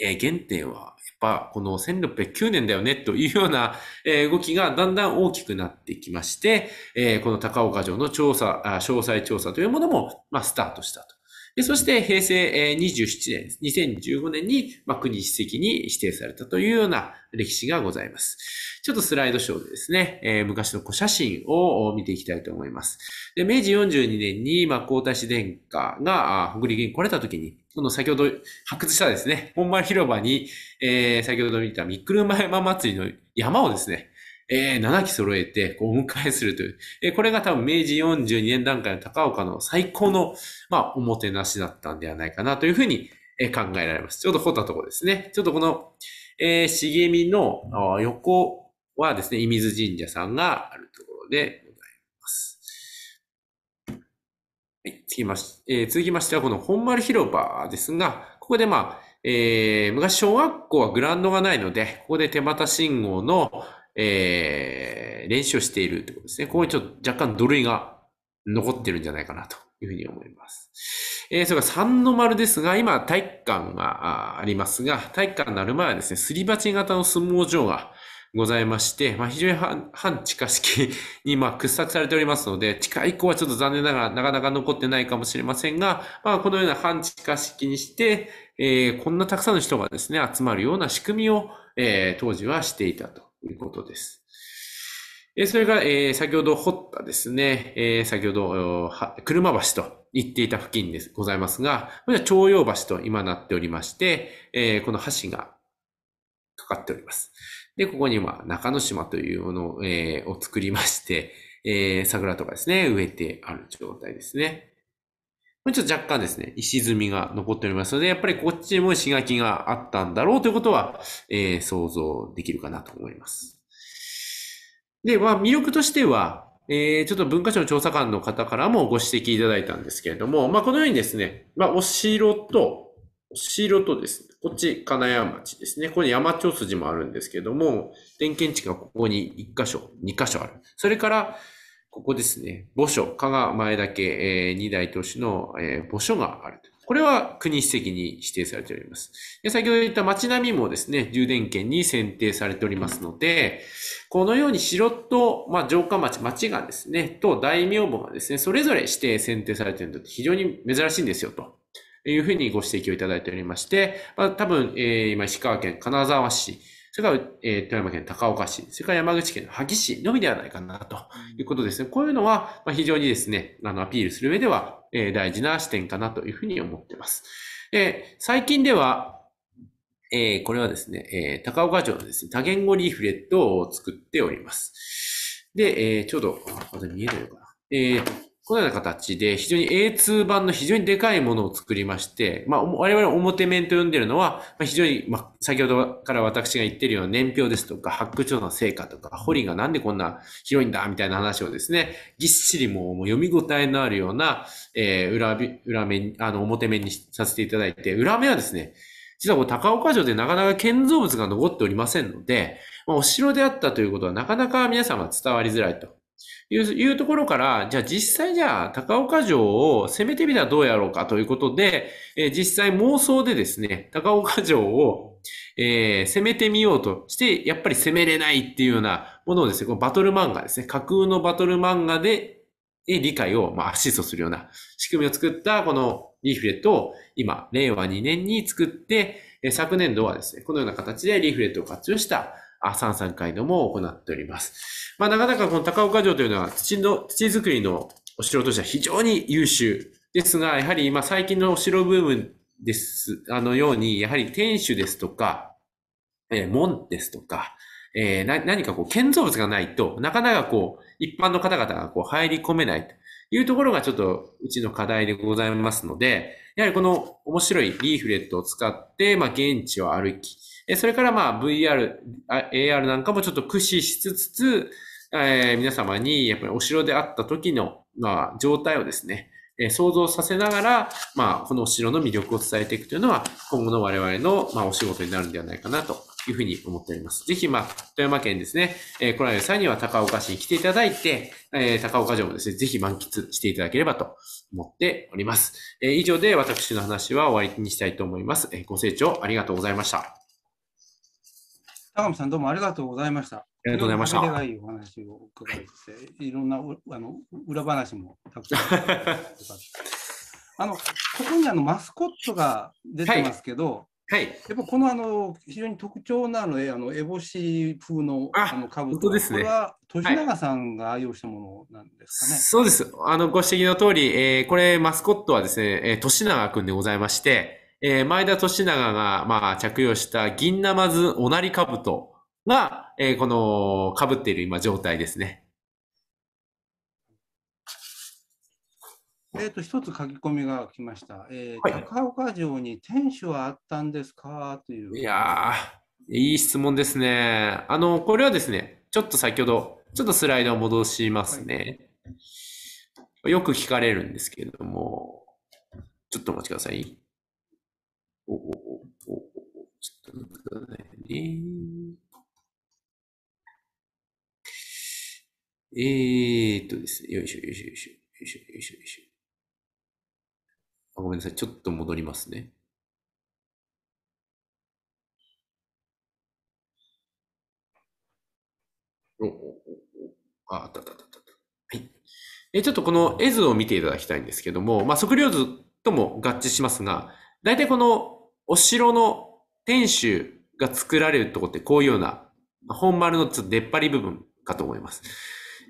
えー、原点は、やっぱこの1609年だよねというような、えー、動きがだんだん大きくなってきまして、えー、この高岡城の調査、詳細調査というものも、まあ、スタートしたと。でそして平成27年、2015年に、まあ、国史跡に指定されたというような歴史がございます。ちょっとスライドショーでですね、えー、昔の古写真を見ていきたいと思います。で明治42年に、まあ、皇太子殿下が北陸に来れた時に、この先ほど発掘したですね、本丸広場に、えー、先ほど見たミックルマ山祭りの山をですね、えー、7基揃えて、こう、お迎えするという。えー、これが多分明治42年段階の高岡の最高の、まあ、おもてなしだったんではないかなというふうに、え考えられます。ちょうど掘ったところですね。ちょっとこの、えー、茂みの横はですね、伊水神社さんがあるところで、次まし、えー、続きましてはこの本丸広場ですが、ここでまあ、えー、昔小学校はグラウンドがないので、ここで手旗信号の、えー、練習をしているということですね。ここにちょっと若干土塁が残ってるんじゃないかなというふうに思います。えー、それから三の丸ですが、今体育館がありますが、体育館になる前はですね、すり鉢型の相撲場がございまして、まあ、非常に半地下式に ま掘削されておりますので、地下以降はちょっと残念ながらなかなか残ってないかもしれませんが、まあ、このような半地下式にして、えー、こんなたくさんの人がですね、集まるような仕組みを、えー、当時はしていたということです。えー、それが、えー、先ほど掘ったですね、えー、先ほど、車橋と言っていた付近でございますが、これは徴用橋と今なっておりまして、えー、この橋がかかっております。で、ここには中之島というものを,、えー、を作りまして、えー、桜とかですね、植えてある状態ですね。もうちょっと若干ですね、石積みが残っておりますので、やっぱりこっちも石垣があったんだろうということは、えー、想像できるかなと思います。で、まあ、魅力としては、えー、ちょっと文化庁調査官の方からもご指摘いただいたんですけれども、まあ、このようにですね、まあ、お城と、お城とですね、こっち金谷町ですね。ここに山町筋もあるんですけども、点検地がここに1箇所、2箇所ある。それから、ここですね、墓所、加賀前岳、えー、2大都市の、えー、墓所があるこれは国史跡に指定されております。で先ほど言った街並みもですね、充電圏に選定されておりますので、このように城と、まあ、城下町、町がですね、と大名簿がですね、それぞれ指定、選定されているので非常に珍しいんですよと。いうふうにご指摘をいただいておりまして、まあ、多分、えー、今、石川県金沢市、それから、えー、富山県高岡市、それから山口県の萩市のみではないかなということですね。こういうのは、まあ、非常にですね、あの、アピールする上では、えー、大事な視点かなというふうに思っています。え最近では、えー、これはですね、えー、高岡城のですね、多言語リーフレットを作っております。で、えー、ちょうど、まだ見えないのかな。えー、このような形で、非常に A2 版の非常にでかいものを作りまして、まあ、我々表面と呼んでいるのは、非常に、まあ、先ほどから私が言っているような年表ですとか、発掘調査の成果とか、堀がなんでこんな広いんだ、みたいな話をですね、ぎっしりもう読み応えのあるような、えー、裏、裏面、あの、表面にさせていただいて、裏面はですね、実はこう高岡城でなかなか建造物が残っておりませんので、まあ、お城であったということはなかなか皆様伝わりづらいと。いうところから、じゃあ実際じゃあ高岡城を攻めてみたらどうやろうかということで、えー、実際妄想でですね、高岡城を、えー、攻めてみようとして、やっぱり攻めれないっていうようなものをですね、このバトル漫画ですね、架空のバトル漫画で、理解を、まあ、アシストするような仕組みを作ったこのリーフレットを今、令和2年に作って、昨年度はですね、このような形でリーフレットを活用したあ、三三回のも行っております。まあ、なかなかこの高岡城というのは土の、土づりのお城としては非常に優秀ですが、やはり今最近のお城ブームです、あのように、やはり天守ですとか、えー、門ですとか、えー、何かこう建造物がないとなかなかこう一般の方々がこう入り込めないというところがちょっとうちの課題でございますので、やはりこの面白いリーフレットを使って、まあ現地を歩き、えそれからまあ VR、AR なんかもちょっと駆使しつつ、えー、皆様にやっぱりお城であった時の、まあ、状態をですね、え想像させながら、まあ、このお城の魅力を伝えていくというのは、今後の我々の、まあ、お仕事になるんではないかなというふうに思っております。ぜひ、まあ、富山県ですね、えー、来られる際には高岡市に来ていただいて、えー、高岡城もですね、ぜひ満喫していただければと思っております。えー、以上で私の話は終わりにしたいと思います。えご清聴ありがとうございました。高野さん、どうもありがとうございました。ありがとうございました。いいお話を伺いて、いろんなあの裏話もたくさんあのここにあのマスコットが出てますけど、はい、はい、やっぱこのあの非常に特徴なのあのエボシ風のあの兜です、ね、これは豊永さんが愛用したものなんですかね。はい、そうです。あのご指摘の通り、えー、これマスコットはですね、えー、豊永君でございまして。えー、前田利長が、まあ、着用した銀生ずおなり兜が、えー、この、かぶっている今状態ですね。えっ、ー、と、一つ書き込みが来ました。えー、はい、高岡城に天守はあったんですかという。いやいい質問ですね。あの、これはですね、ちょっと先ほど、ちょっとスライドを戻しますね。はい、よく聞かれるんですけれども、ちょっとお待ちください。おおおおちょっと待ってくださいね。えーとですね、よいしょよいしょよいしょ、よいしょよいしょよいしょ。あ、ごめんなさい、ちょっと戻りますね。おおおあ、あったあったあった。はい。え、ちょっとこの絵図を見ていただきたいんですけども、まあ、測量図とも合致しますが、大体このお城の天守が作られるとこってこういうような、本丸のちょっと出っ張り部分かと思います。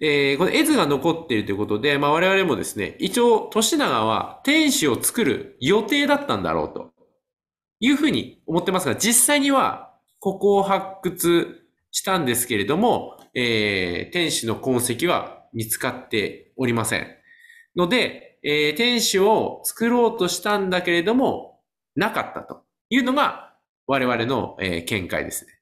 えー、この絵図が残っているということで、まあ、我々もですね、一応、年長は天守を作る予定だったんだろうというふうに思ってますが、実際にはここを発掘したんですけれども、えー、天守の痕跡は見つかっておりません。ので、えー、天守を作ろうとしたんだけれども、なかったと。いうのが我々の、え見解ですね。